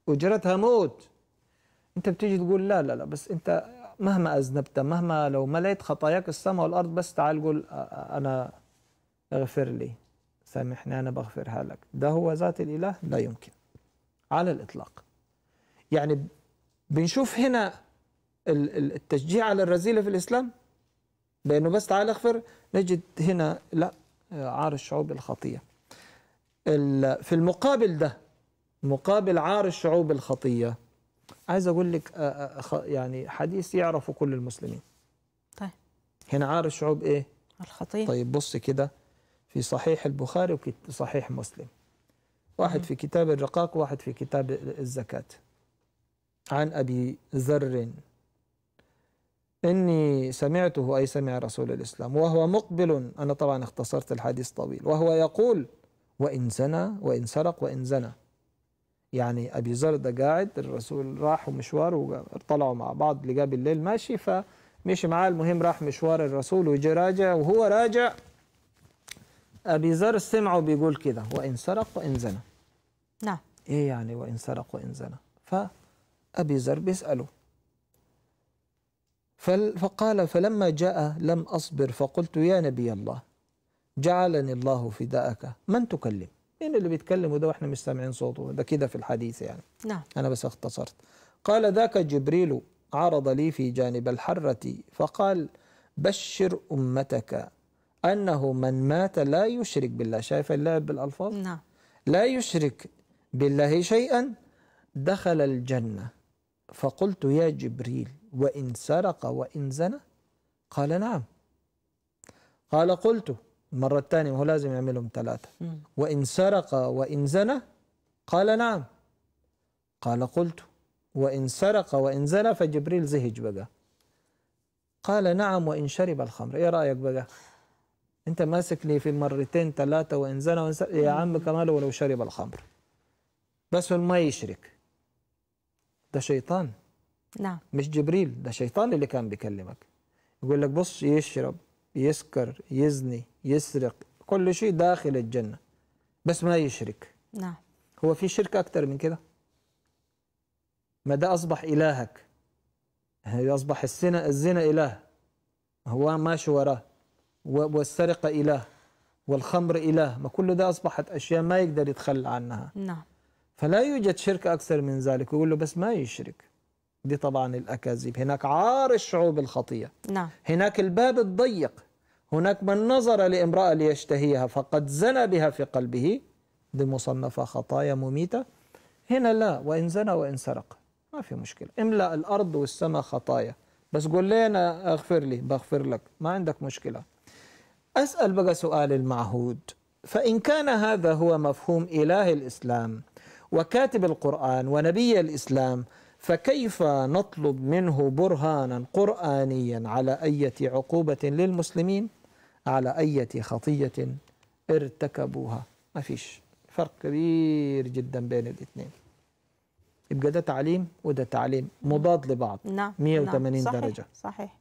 اجرتها موت انت بتيجي تقول لا لا لا بس انت مهما أذنبت مهما لو مليت خطاياك السماء والأرض بس تعال قول أنا اغفر لي سامحني أنا بغفرها لك ده هو ذات الإله لا يمكن على الإطلاق يعني بنشوف هنا التشجيع على الرذيلة في الإسلام بأنه بس تعال اغفر نجد هنا لا عار الشعوب الخطية في المقابل ده مقابل عار الشعوب الخطية عايز اقول لك يعني حديث يعرفه كل المسلمين طيب هنا عار الشعوب ايه الخطيه طيب بص كده في صحيح البخاري وصحيح مسلم واحد م. في كتاب الرقاق واحد في كتاب الزكاه عن ابي ذر إني سمعته أي سمع رسول الإسلام وهو مقبل أنا طبعا اختصرت الحديث طويل وهو يقول وإن زنى وإن سرق وإن زنى يعني ابي ذر ده قاعد الرسول راح ومشوار وطلعوا مع بعض اللي جاب الليل ماشي فمشي معاه المهم راح مشوار الرسول وجا راجع وهو راجع ابي ذر سمعه بيقول كده وان سرق وان زنى نعم ايه يعني وان سرق وان زنى فابي ذر بيساله فقال فلما جاء لم اصبر فقلت يا نبي الله جعلني الله فداءك من تكلم مين يعني اللي بيتكلم وده واحنا مش سامعين صوته ده كده في الحديث يعني نعم انا بس اختصرت قال ذاك جبريل عرض لي في جانب الحرة فقال بشر أمتك أنه من مات لا يشرك بالله شايف اللعب بالألفاظ نعم لا يشرك بالله شيئا دخل الجنة فقلت يا جبريل وإن سرق وإن زنى قال نعم قال قلت المرة الثانية وهو لازم يعملهم ثلاثة وإن سرق وإن زنى قال نعم قال قلت وإن سرق وإن زنى فجبريل زهج بقى قال نعم وإن شرب الخمر إيه رأيك بقى أنت ماسك لي في مرتين ثلاثة وإن زنى وإن سرق يا عم كمال ولو شرب الخمر بس ما يشرك ده شيطان نعم مش جبريل ده شيطان اللي كان بيكلمك يقول لك بص يشرب يسكر يزني يسرق كل شيء داخل الجنة بس ما يشرك نعم هو في شرك أكثر من كده ما ده أصبح إلهك أصبح الزنا الزنا إله هو ماشي وراه والسرقة إله والخمر إله ما كل ده أصبحت أشياء ما يقدر يتخلى عنها نعم فلا يوجد شرك أكثر من ذلك يقول له بس ما يشرك دي طبعا الأكاذيب هناك عار الشعوب الخطية نعم. هناك الباب الضيق هناك من نظر لامرأة ليشتهيها فقد زنى بها في قلبه دي مصنفة خطايا مميتة هنا لا وإن زنى وإن سرق ما في مشكلة املأ الأرض والسماء خطايا بس قول لي أنا أغفر لي بغفر لك ما عندك مشكلة أسأل بقى سؤال المعهود فإن كان هذا هو مفهوم إله الإسلام وكاتب القرآن ونبي الإسلام فكيف نطلب منه برهانا قرآنيا على أية عقوبة للمسلمين على أية خطية ارتكبوها ما فيش فرق كبير جدا بين الاثنين يبقى ده تعليم وده تعليم مضاد لبعض نعم 180 نعم. صحيح. درجة صحيح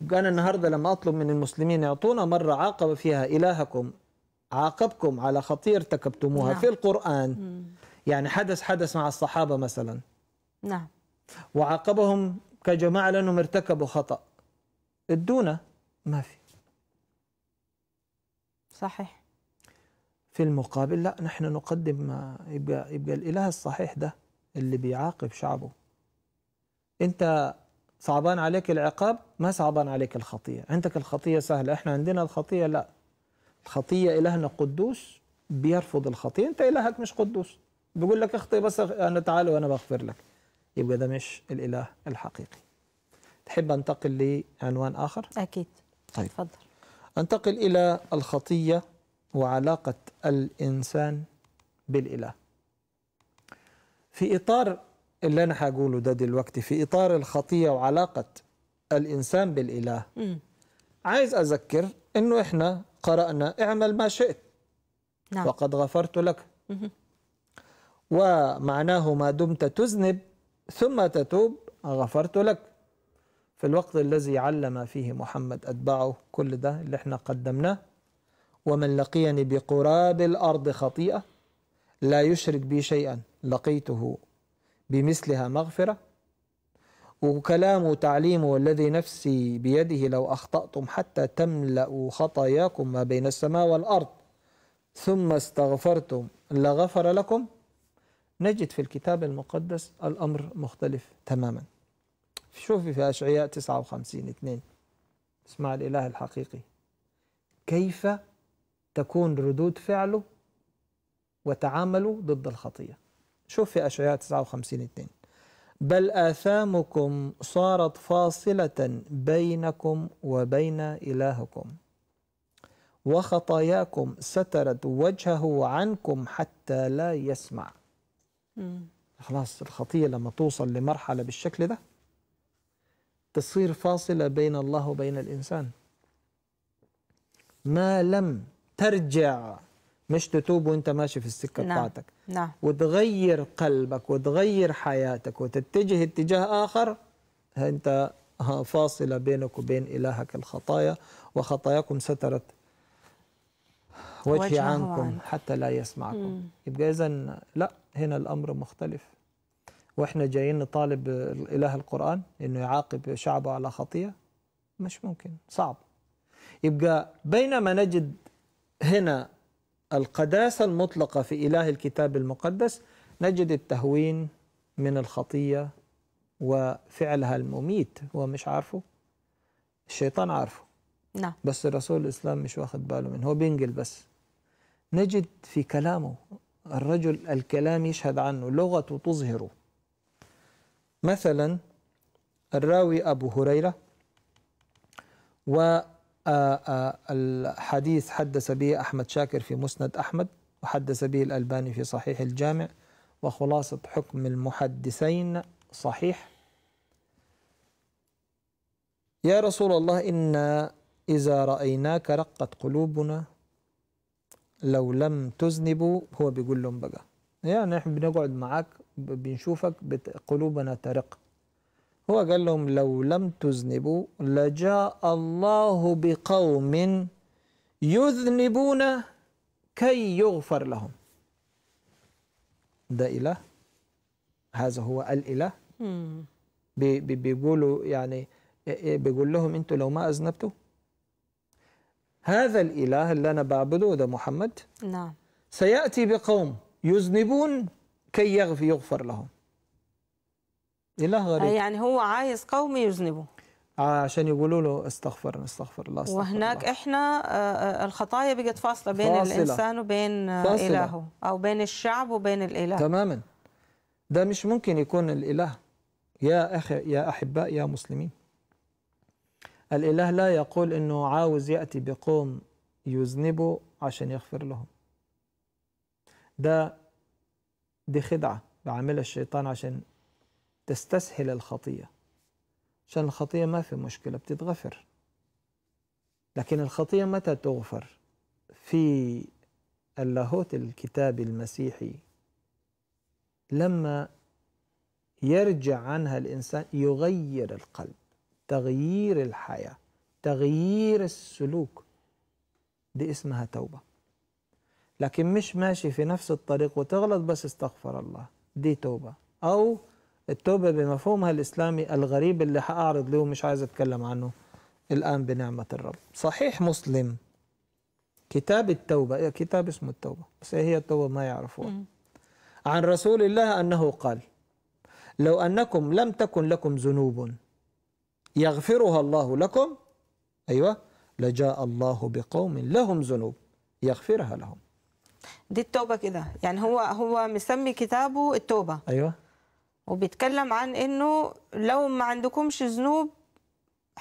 يبقى أنا النهاردة لما أطلب من المسلمين يعطونا مرة عاقب فيها إلهكم عاقبكم على خطية ارتكبتموها نعم. في القرآن مم. يعني حدث حدث مع الصحابة مثلا نعم وعاقبهم كجماعة لأنهم ارتكبوا خطأ الدونة ما في صحيح في المقابل لا نحن نقدم يبقى يبقى الإله الصحيح ده اللي بيعاقب شعبه أنت صعبان عليك العقاب ما صعبان عليك الخطية عندك الخطية سهلة احنا عندنا الخطية لا الخطية إلهنا قدوس بيرفض الخطية أنت إلهك مش قدوس بيقول لك اخطي بس أنا تعال وأنا بغفر لك يبقى ده مش الاله الحقيقي تحب انتقل لعنوان اخر اكيد طيب اتفضل انتقل الى الخطيه وعلاقه الانسان بالاله في اطار اللي انا هقوله ده دلوقتي في اطار الخطيه وعلاقه الانسان بالاله م. عايز اذكر انه احنا قرانا اعمل ما شئت نعم. وقد غفرت لك م. ومعناه ما دمت تذنب ثم تتوب غفرت لك في الوقت الذي علم فيه محمد أتباعه كل ده اللي احنا قدمناه ومن لقيني بقراب الأرض خطيئة لا يشرك بي شيئا لقيته بمثلها مغفرة وكلام تعليمه الذي نفسي بيده لو أخطأتم حتى تملأوا خطاياكم ما بين السماء والأرض ثم استغفرتم لغفر لكم نجد في الكتاب المقدس الأمر مختلف تماما شوفي في أشعياء 59 2 اسمع الإله الحقيقي كيف تكون ردود فعله وتعامله ضد الخطية شوف في أشعياء 59 2 بل آثامكم صارت فاصلة بينكم وبين إلهكم وخطاياكم سترت وجهه عنكم حتى لا يسمع مم. خلاص الخطية لما توصل لمرحلة بالشكل ده تصير فاصلة بين الله وبين الإنسان ما لم ترجع مش تتوب وانت ماشي في السكة نعم. بتاعتك نعم. وتغير قلبك وتغير حياتك وتتجه اتجاه آخر انت فاصلة بينك وبين إلهك الخطايا وخطاياكم سترت وجهي عنكم عنك. حتى لا يسمعكم مم. يبقى إذا لا هنا الأمر مختلف وإحنا جايين نطالب إله القرآن إنه يعاقب شعبه على خطية مش ممكن صعب يبقى بينما نجد هنا القداسة المطلقة في إله الكتاب المقدس نجد التهوين من الخطية وفعلها المميت هو مش عارفه الشيطان عارفه نعم بس الرسول الإسلام مش واخد باله منه هو بينقل بس نجد في كلامه الرجل الكلام يشهد عنه لغته تظهره مثلا الراوي أبو هريرة و آه، آه، الحديث حدث به أحمد شاكر في مسند أحمد وحدث به الألباني في صحيح الجامع وخلاصة حكم المحدثين صحيح يا رسول الله ان إذا رأيناك رقت قلوبنا لو لم تذنبوا هو بيقول لهم بقى يعني احنا بنقعد معاك بنشوفك قلوبنا ترق هو قال لهم لو لم تذنبوا لجاء الله بقوم يذنبون كي يغفر لهم ده إله هذا هو الإله بي بيقولوا يعني إيه- إيه، بيقول لهم انتوا لو ما أذنبتوا هذا الإله اللي أنا بعبده ده محمد نعم سيأتي بقوم يذنبون كي يغفر لهم إله غريب يعني هو عايز قوم يذنبوا آه، عشان يقولوا له استغفر استغفر الله استغفر وهناك الله. احنا آه، آه، الخطايا بقت فاصله بين فاصلة. الانسان وبين فاصلة. الهه او بين الشعب وبين الاله تماما ده مش ممكن يكون الاله يا اخي يا احباء يا مسلمين الإله لا يقول أنه عاوز يأتي بقوم يذنبوا عشان يغفر لهم ده دي خدعة بعملها الشيطان عشان تستسهل الخطية عشان الخطية ما في مشكلة بتتغفر لكن الخطية متى تغفر في اللاهوت الكتابي المسيحي لما يرجع عنها الإنسان يغير القلب تغيير الحياة تغيير السلوك دي اسمها توبة لكن مش ماشي في نفس الطريق وتغلط بس استغفر الله دي توبة أو التوبة بمفهومها الإسلامي الغريب اللي هأعرض له مش عايز أتكلم عنه الآن بنعمة الرب صحيح مسلم كتاب التوبة إيه، كتاب اسمه التوبة بس هي التوبة ما يعرفوها عن رسول الله أنه قال لو أنكم لم تكن لكم ذنوب يغفرها الله لكم أيوة لجاء الله بقوم لهم ذنوب يغفرها لهم دي التوبة كده يعني هو هو مسمي كتابه التوبة أيوة وبيتكلم عن إنه لو ما عندكمش ذنوب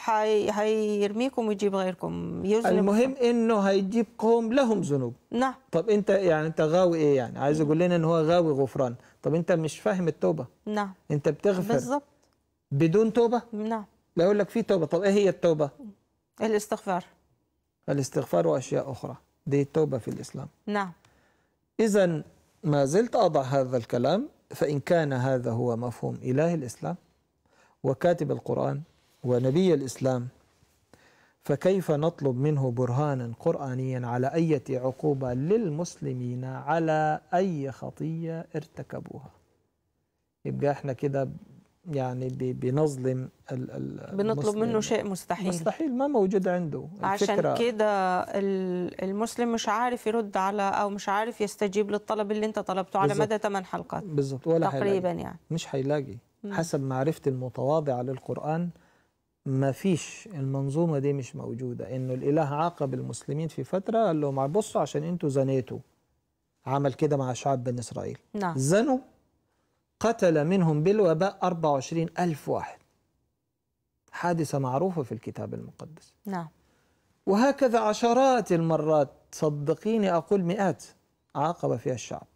هي هيرميكم ويجيب غيركم يذنب المهم انه هيجيب قوم لهم ذنوب نعم طب انت يعني انت غاوي ايه يعني عايز يقول لنا ان هو غاوي غفران طب انت مش فاهم التوبه نعم انت بتغفر بالظبط بدون توبه نعم لا يقول لك في توبه طب ايه هي التوبه الاستغفار الاستغفار واشياء اخرى دي التوبه في الاسلام نعم اذا ما زلت اضع هذا الكلام فان كان هذا هو مفهوم اله الاسلام وكاتب القران ونبي الاسلام فكيف نطلب منه برهانا قرانيا على اي عقوبه للمسلمين على اي خطيه ارتكبوها يبقى احنا كده يعني بنظلم بنطلب منه شيء مستحيل مستحيل ما موجود عنده الفكرة عشان كده المسلم مش عارف يرد على او مش عارف يستجيب للطلب اللي انت طلبته على مدى 8 حلقات بالظبط ولا تقريبا حيلاقي. يعني مش هيلاقي حسب معرفتي المتواضعه للقران ما فيش المنظومه دي مش موجوده انه الاله عاقب المسلمين في فتره قال لهم بصوا عشان انتوا زنيتوا عمل كده مع شعب بني اسرائيل نعم زنوا قتل منهم بالوباء 24 ألف واحد حادثة معروفة في الكتاب المقدس نعم وهكذا عشرات المرات صدقيني أقول مئات عاقب فيها الشعب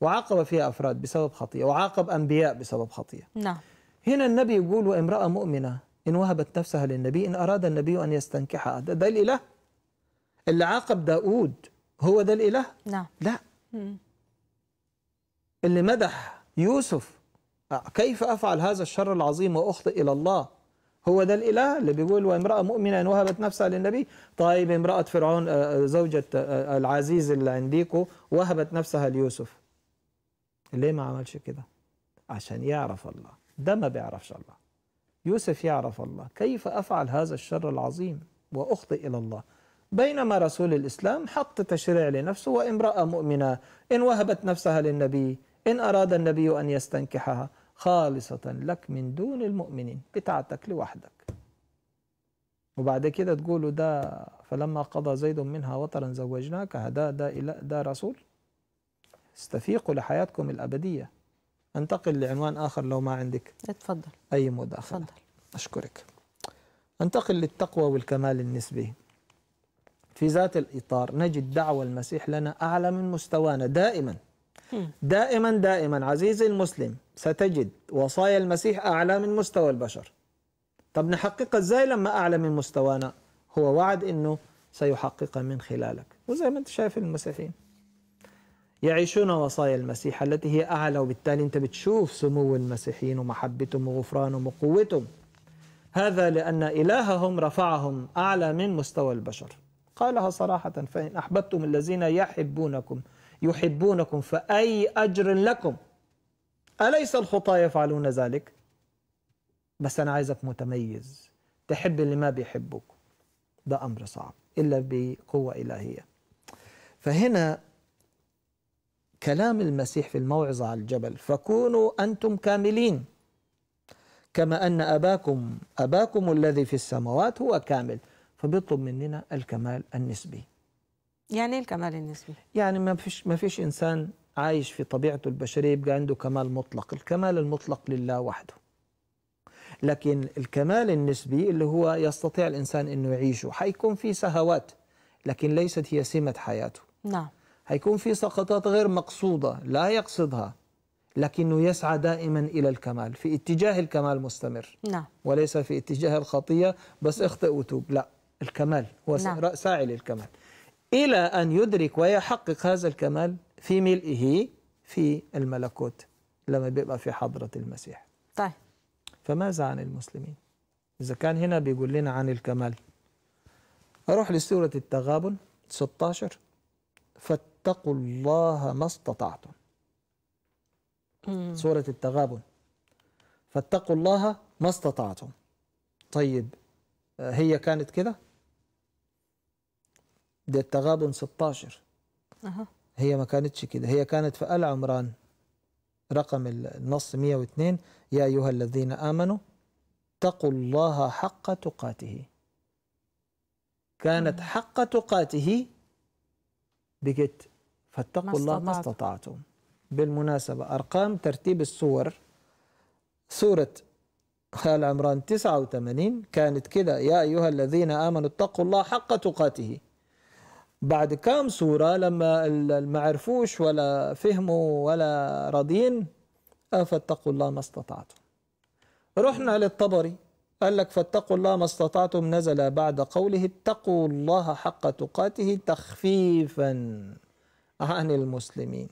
وعاقب فيها أفراد بسبب خطيئة وعاقب أنبياء بسبب خطيئة نعم هنا النبي يقول وامرأة مؤمنة إن وهبت نفسها للنبي إن أراد النبي أن يستنكحها ده, ده الإله اللي عاقب داود هو ده الإله نعم لا, لا. اللي مدح يوسف آه، كيف أفعل هذا الشر العظيم وأخطئ إلى الله هو ده الإله اللي بيقول وامرأة مؤمنة إن وهبت نفسها للنبي طيب امرأة فرعون آه، آه، زوجة العزيز اللي عنديكو وهبت نفسها ليوسف ليه ما عملش كده عشان يعرف الله ده ما بيعرفش الله يوسف يعرف الله كيف أفعل هذا الشر العظيم وأخطئ إلى الله بينما رسول الإسلام حط تشريع لنفسه وامرأة مؤمنة إن وهبت نفسها للنبي إن أراد النبي أن يستنكحها خالصة لك من دون المؤمنين بتاعتك لوحدك وبعد كده تقولوا ده فلما قضى زيد منها وطرا زوجناك ده ده إله ده رسول استفيقوا لحياتكم الأبدية أنتقل لعنوان آخر لو ما عندك اتفضل أي مداخلة اتفضل أشكرك أنتقل للتقوى والكمال النسبي في ذات الإطار نجد دعوة المسيح لنا أعلى من مستوانا دائماً دائما دائما عزيزي المسلم ستجد وصايا المسيح أعلى من مستوى البشر طب نحققها إزاي لما أعلى من مستوانا هو وعد أنه سيحققها من خلالك وزي ما أنت شايف المسيحيين يعيشون وصايا المسيح التي هي أعلى وبالتالي أنت بتشوف سمو المسيحيين ومحبتهم وغفرانهم وقوتهم هذا لأن إلههم رفعهم أعلى من مستوى البشر قالها صراحة فإن أحببتم الذين يحبونكم يحبونكم فأي أجر لكم أليس الخطاة يفعلون ذلك بس أنا عايزك متميز تحب اللي ما بيحبك ده أمر صعب إلا بقوة إلهية فهنا كلام المسيح في الموعظة على الجبل فكونوا أنتم كاملين كما أن أباكم أباكم الذي في السماوات هو كامل فبيطلب مننا الكمال النسبي يعني ايه الكمال النسبي؟ يعني ما فيش ما فيش انسان عايش في طبيعته البشريه يبقى عنده كمال مطلق، الكمال المطلق لله وحده. لكن الكمال النسبي اللي هو يستطيع الانسان انه يعيشه، حيكون في سهوات لكن ليست هي سمه حياته. نعم. حيكون في سقطات غير مقصوده لا يقصدها لكنه يسعى دائما الى الكمال، في اتجاه الكمال مستمر. نعم. وليس في اتجاه الخطيه بس اخطئ وتوب، لا، الكمال هو نعم. ساعي للكمال. إلى أن يدرك ويحقق هذا الكمال في ملئه في الملكوت لما بيبقى في حضرة المسيح طيب فماذا عن المسلمين إذا كان هنا بيقول لنا عن الكمال أروح لسورة التغابن 16 فاتقوا الله ما استطعتم سورة التغابن فاتقوا الله ما استطعتم طيب آه، هي كانت كده ده التغابن 16 أه. هي ما كانتش كده هي كانت في آل عمران رقم النص 102 يا أيها الذين آمنوا اتقوا الله حق تقاته كانت حق تقاته بقت فاتقوا الله ما استطعتم بالمناسبة أرقام ترتيب السور سورة خال عمران 89 كانت كده يا أيها الذين آمنوا اتقوا الله حق تقاته بعد كام سورة لما ما عرفوش ولا فهموا ولا راضيين فاتقوا الله ما استطعتم رحنا للطبري قال لك فاتقوا الله ما استطعتم نزل بعد قوله اتقوا الله حق تقاته تخفيفا عن المسلمين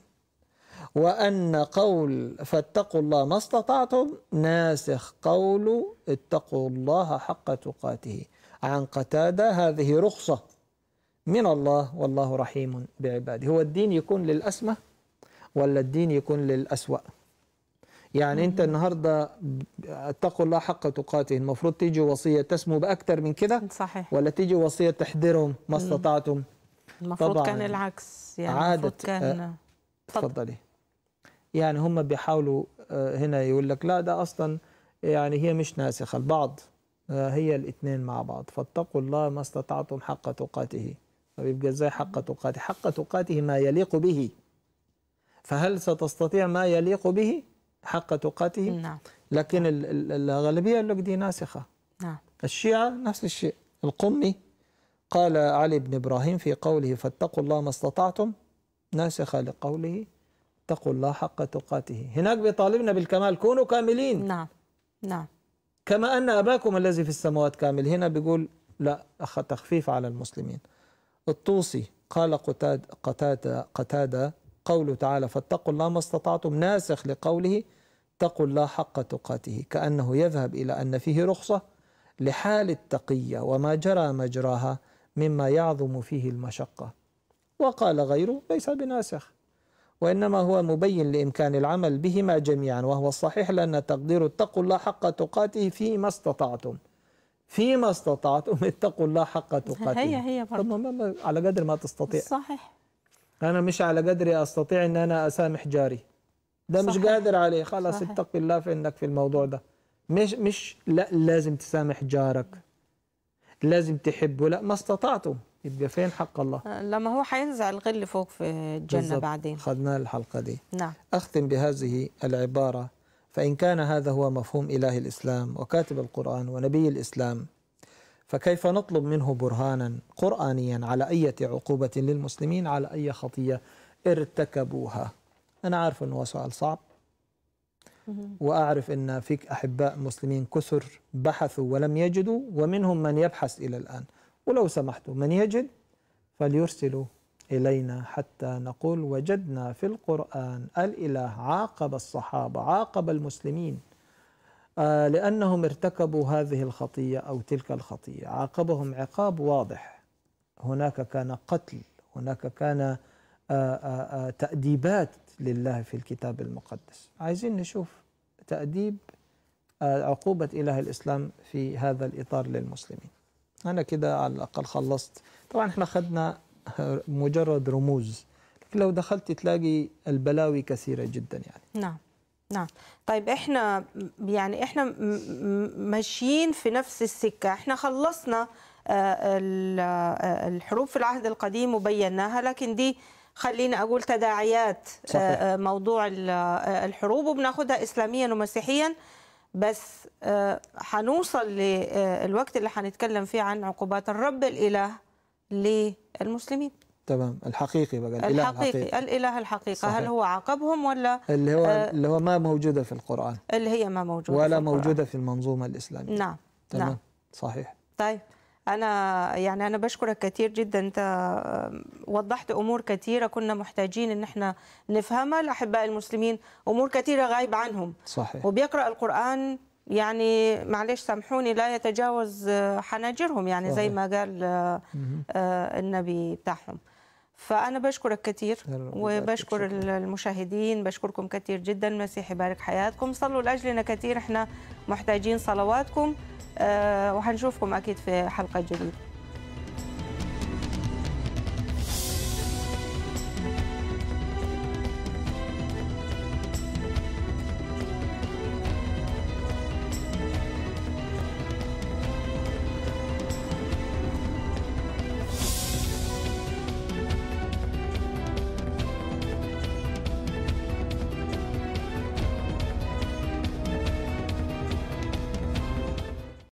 وأن قول فاتقوا الله ما استطعتم ناسخ قول اتقوا الله حق تقاته عن قتادة هذه رخصة من الله والله رحيم بعباده هو الدين يكون للأسمى ولا الدين يكون للأسوأ يعني انت النهارده اتقوا الله حق تقاته المفروض تيجي وصيه تسمو باكتر من كده صحيح ولا تيجي وصيه تحذرهم ما استطعتم المفروض طبعا كان العكس يعني عادة آه، كان اتفضلي يعني هم بيحاولوا آه، هنا يقول لك لا ده اصلا يعني هي مش ناسخه البعض آه، هي الاثنين مع بعض فاتقوا الله ما استطعتم حق تقاته طيب يبقى ازاي حق تقاته حق تقاته ما يليق به فهل ستستطيع ما يليق به حق تقاته نعم لكن الغالبيه الأغلبية لك دي ناسخة نعم الشيعة نفس الشيء القمي قال علي بن إبراهيم في قوله فاتقوا الله ما استطعتم ناسخة لقوله اتقوا الله حق تقاته هناك بيطالبنا بالكمال كونوا كاملين نعم نعم كما أن أباكم الذي في السماوات كامل هنا بيقول لا تخفيف على المسلمين الطوسي قال قتاد قتادة, قتادة قوله تعالى فاتقوا الله ما استطعتم ناسخ لقوله اتقوا الله حق تقاته كأنه يذهب إلى أن فيه رخصة لحال التقية وما جرى مجراها مما يعظم فيه المشقة وقال غيره ليس بناسخ وإنما هو مبين لإمكان العمل بهما جميعا وهو الصحيح لأن تقدير اتقوا الله حق تقاته فيما استطعتم فيما استطعتم اتقوا الله حق تقاته هي هي برضه طب ما على قدر ما تستطيع صحيح انا مش على قدري استطيع ان انا اسامح جاري ده صحيح. مش قادر عليه خلاص اتق الله في انك في الموضوع ده مش مش لا لازم تسامح جارك لازم تحبه لا ما استطعتم يبقى فين حق الله آه، لما هو هينزع الغل فوق في الجنه بعدين خدنا الحلقه دي نعم اختم بهذه العباره فإن كان هذا هو مفهوم إله الإسلام وكاتب القرآن ونبي الإسلام فكيف نطلب منه برهانا قرآنيا على أي عقوبة للمسلمين على أي خطية ارتكبوها أنا عارف أنه سؤال صعب وأعرف أن فيك أحباء مسلمين كثر بحثوا ولم يجدوا ومنهم من يبحث إلى الآن ولو سمحتوا من يجد فليرسلوا إلينا حتى نقول وجدنا في القرآن الإله عاقب الصحابة عاقب المسلمين آه، لأنهم ارتكبوا هذه الخطية أو تلك الخطية عاقبهم عقاب واضح هناك كان قتل هناك كان آه، آه، تأديبات لله في الكتاب المقدس عايزين نشوف تأديب عقوبة إله الإسلام في هذا الإطار للمسلمين أنا كده على الأقل خلصت طبعا احنا خدنا مجرد رموز لو دخلت تلاقي البلاوي كثيره جدا يعني نعم نعم طيب احنا يعني احنا ماشيين في نفس السكه احنا خلصنا آه، آه، الحروب في العهد القديم وبيناها لكن دي خلينا اقول تداعيات آه، صحيح. موضوع الحروب وبناخدها اسلاميا ومسيحيا بس هنوصل للوقت اللي هنتكلم فيه عن عقوبات الرب الاله للمسلمين تمام الحقيقي بقى الاله الحقيقي الحقيقي. الاله الحقيقي صحيح. هل هو عاقبهم ولا اللي هو آه اللي هو ما موجوده في القران اللي هي ما موجوده ولا في موجوده في المنظومه الاسلاميه نعم تمام نعم. صحيح طيب انا يعني انا بشكرك كثير جدا انت آه، وضحت امور كثيره كنا محتاجين ان احنا نفهمها لاحباء المسلمين امور كثيره غايب عنهم صحيح وبيقرا القران يعني معلش سامحوني لا يتجاوز آه، حناجرهم يعني زي ما قال آه، آه، النبي بتاعهم فأنا بشكرك كثير وبشكر المشاهدين بشكركم كثير جدا المسيح يبارك حياتكم صلوا لأجلنا كثير احنا محتاجين صلواتكم وهنشوفكم أكيد في حلقة جديدة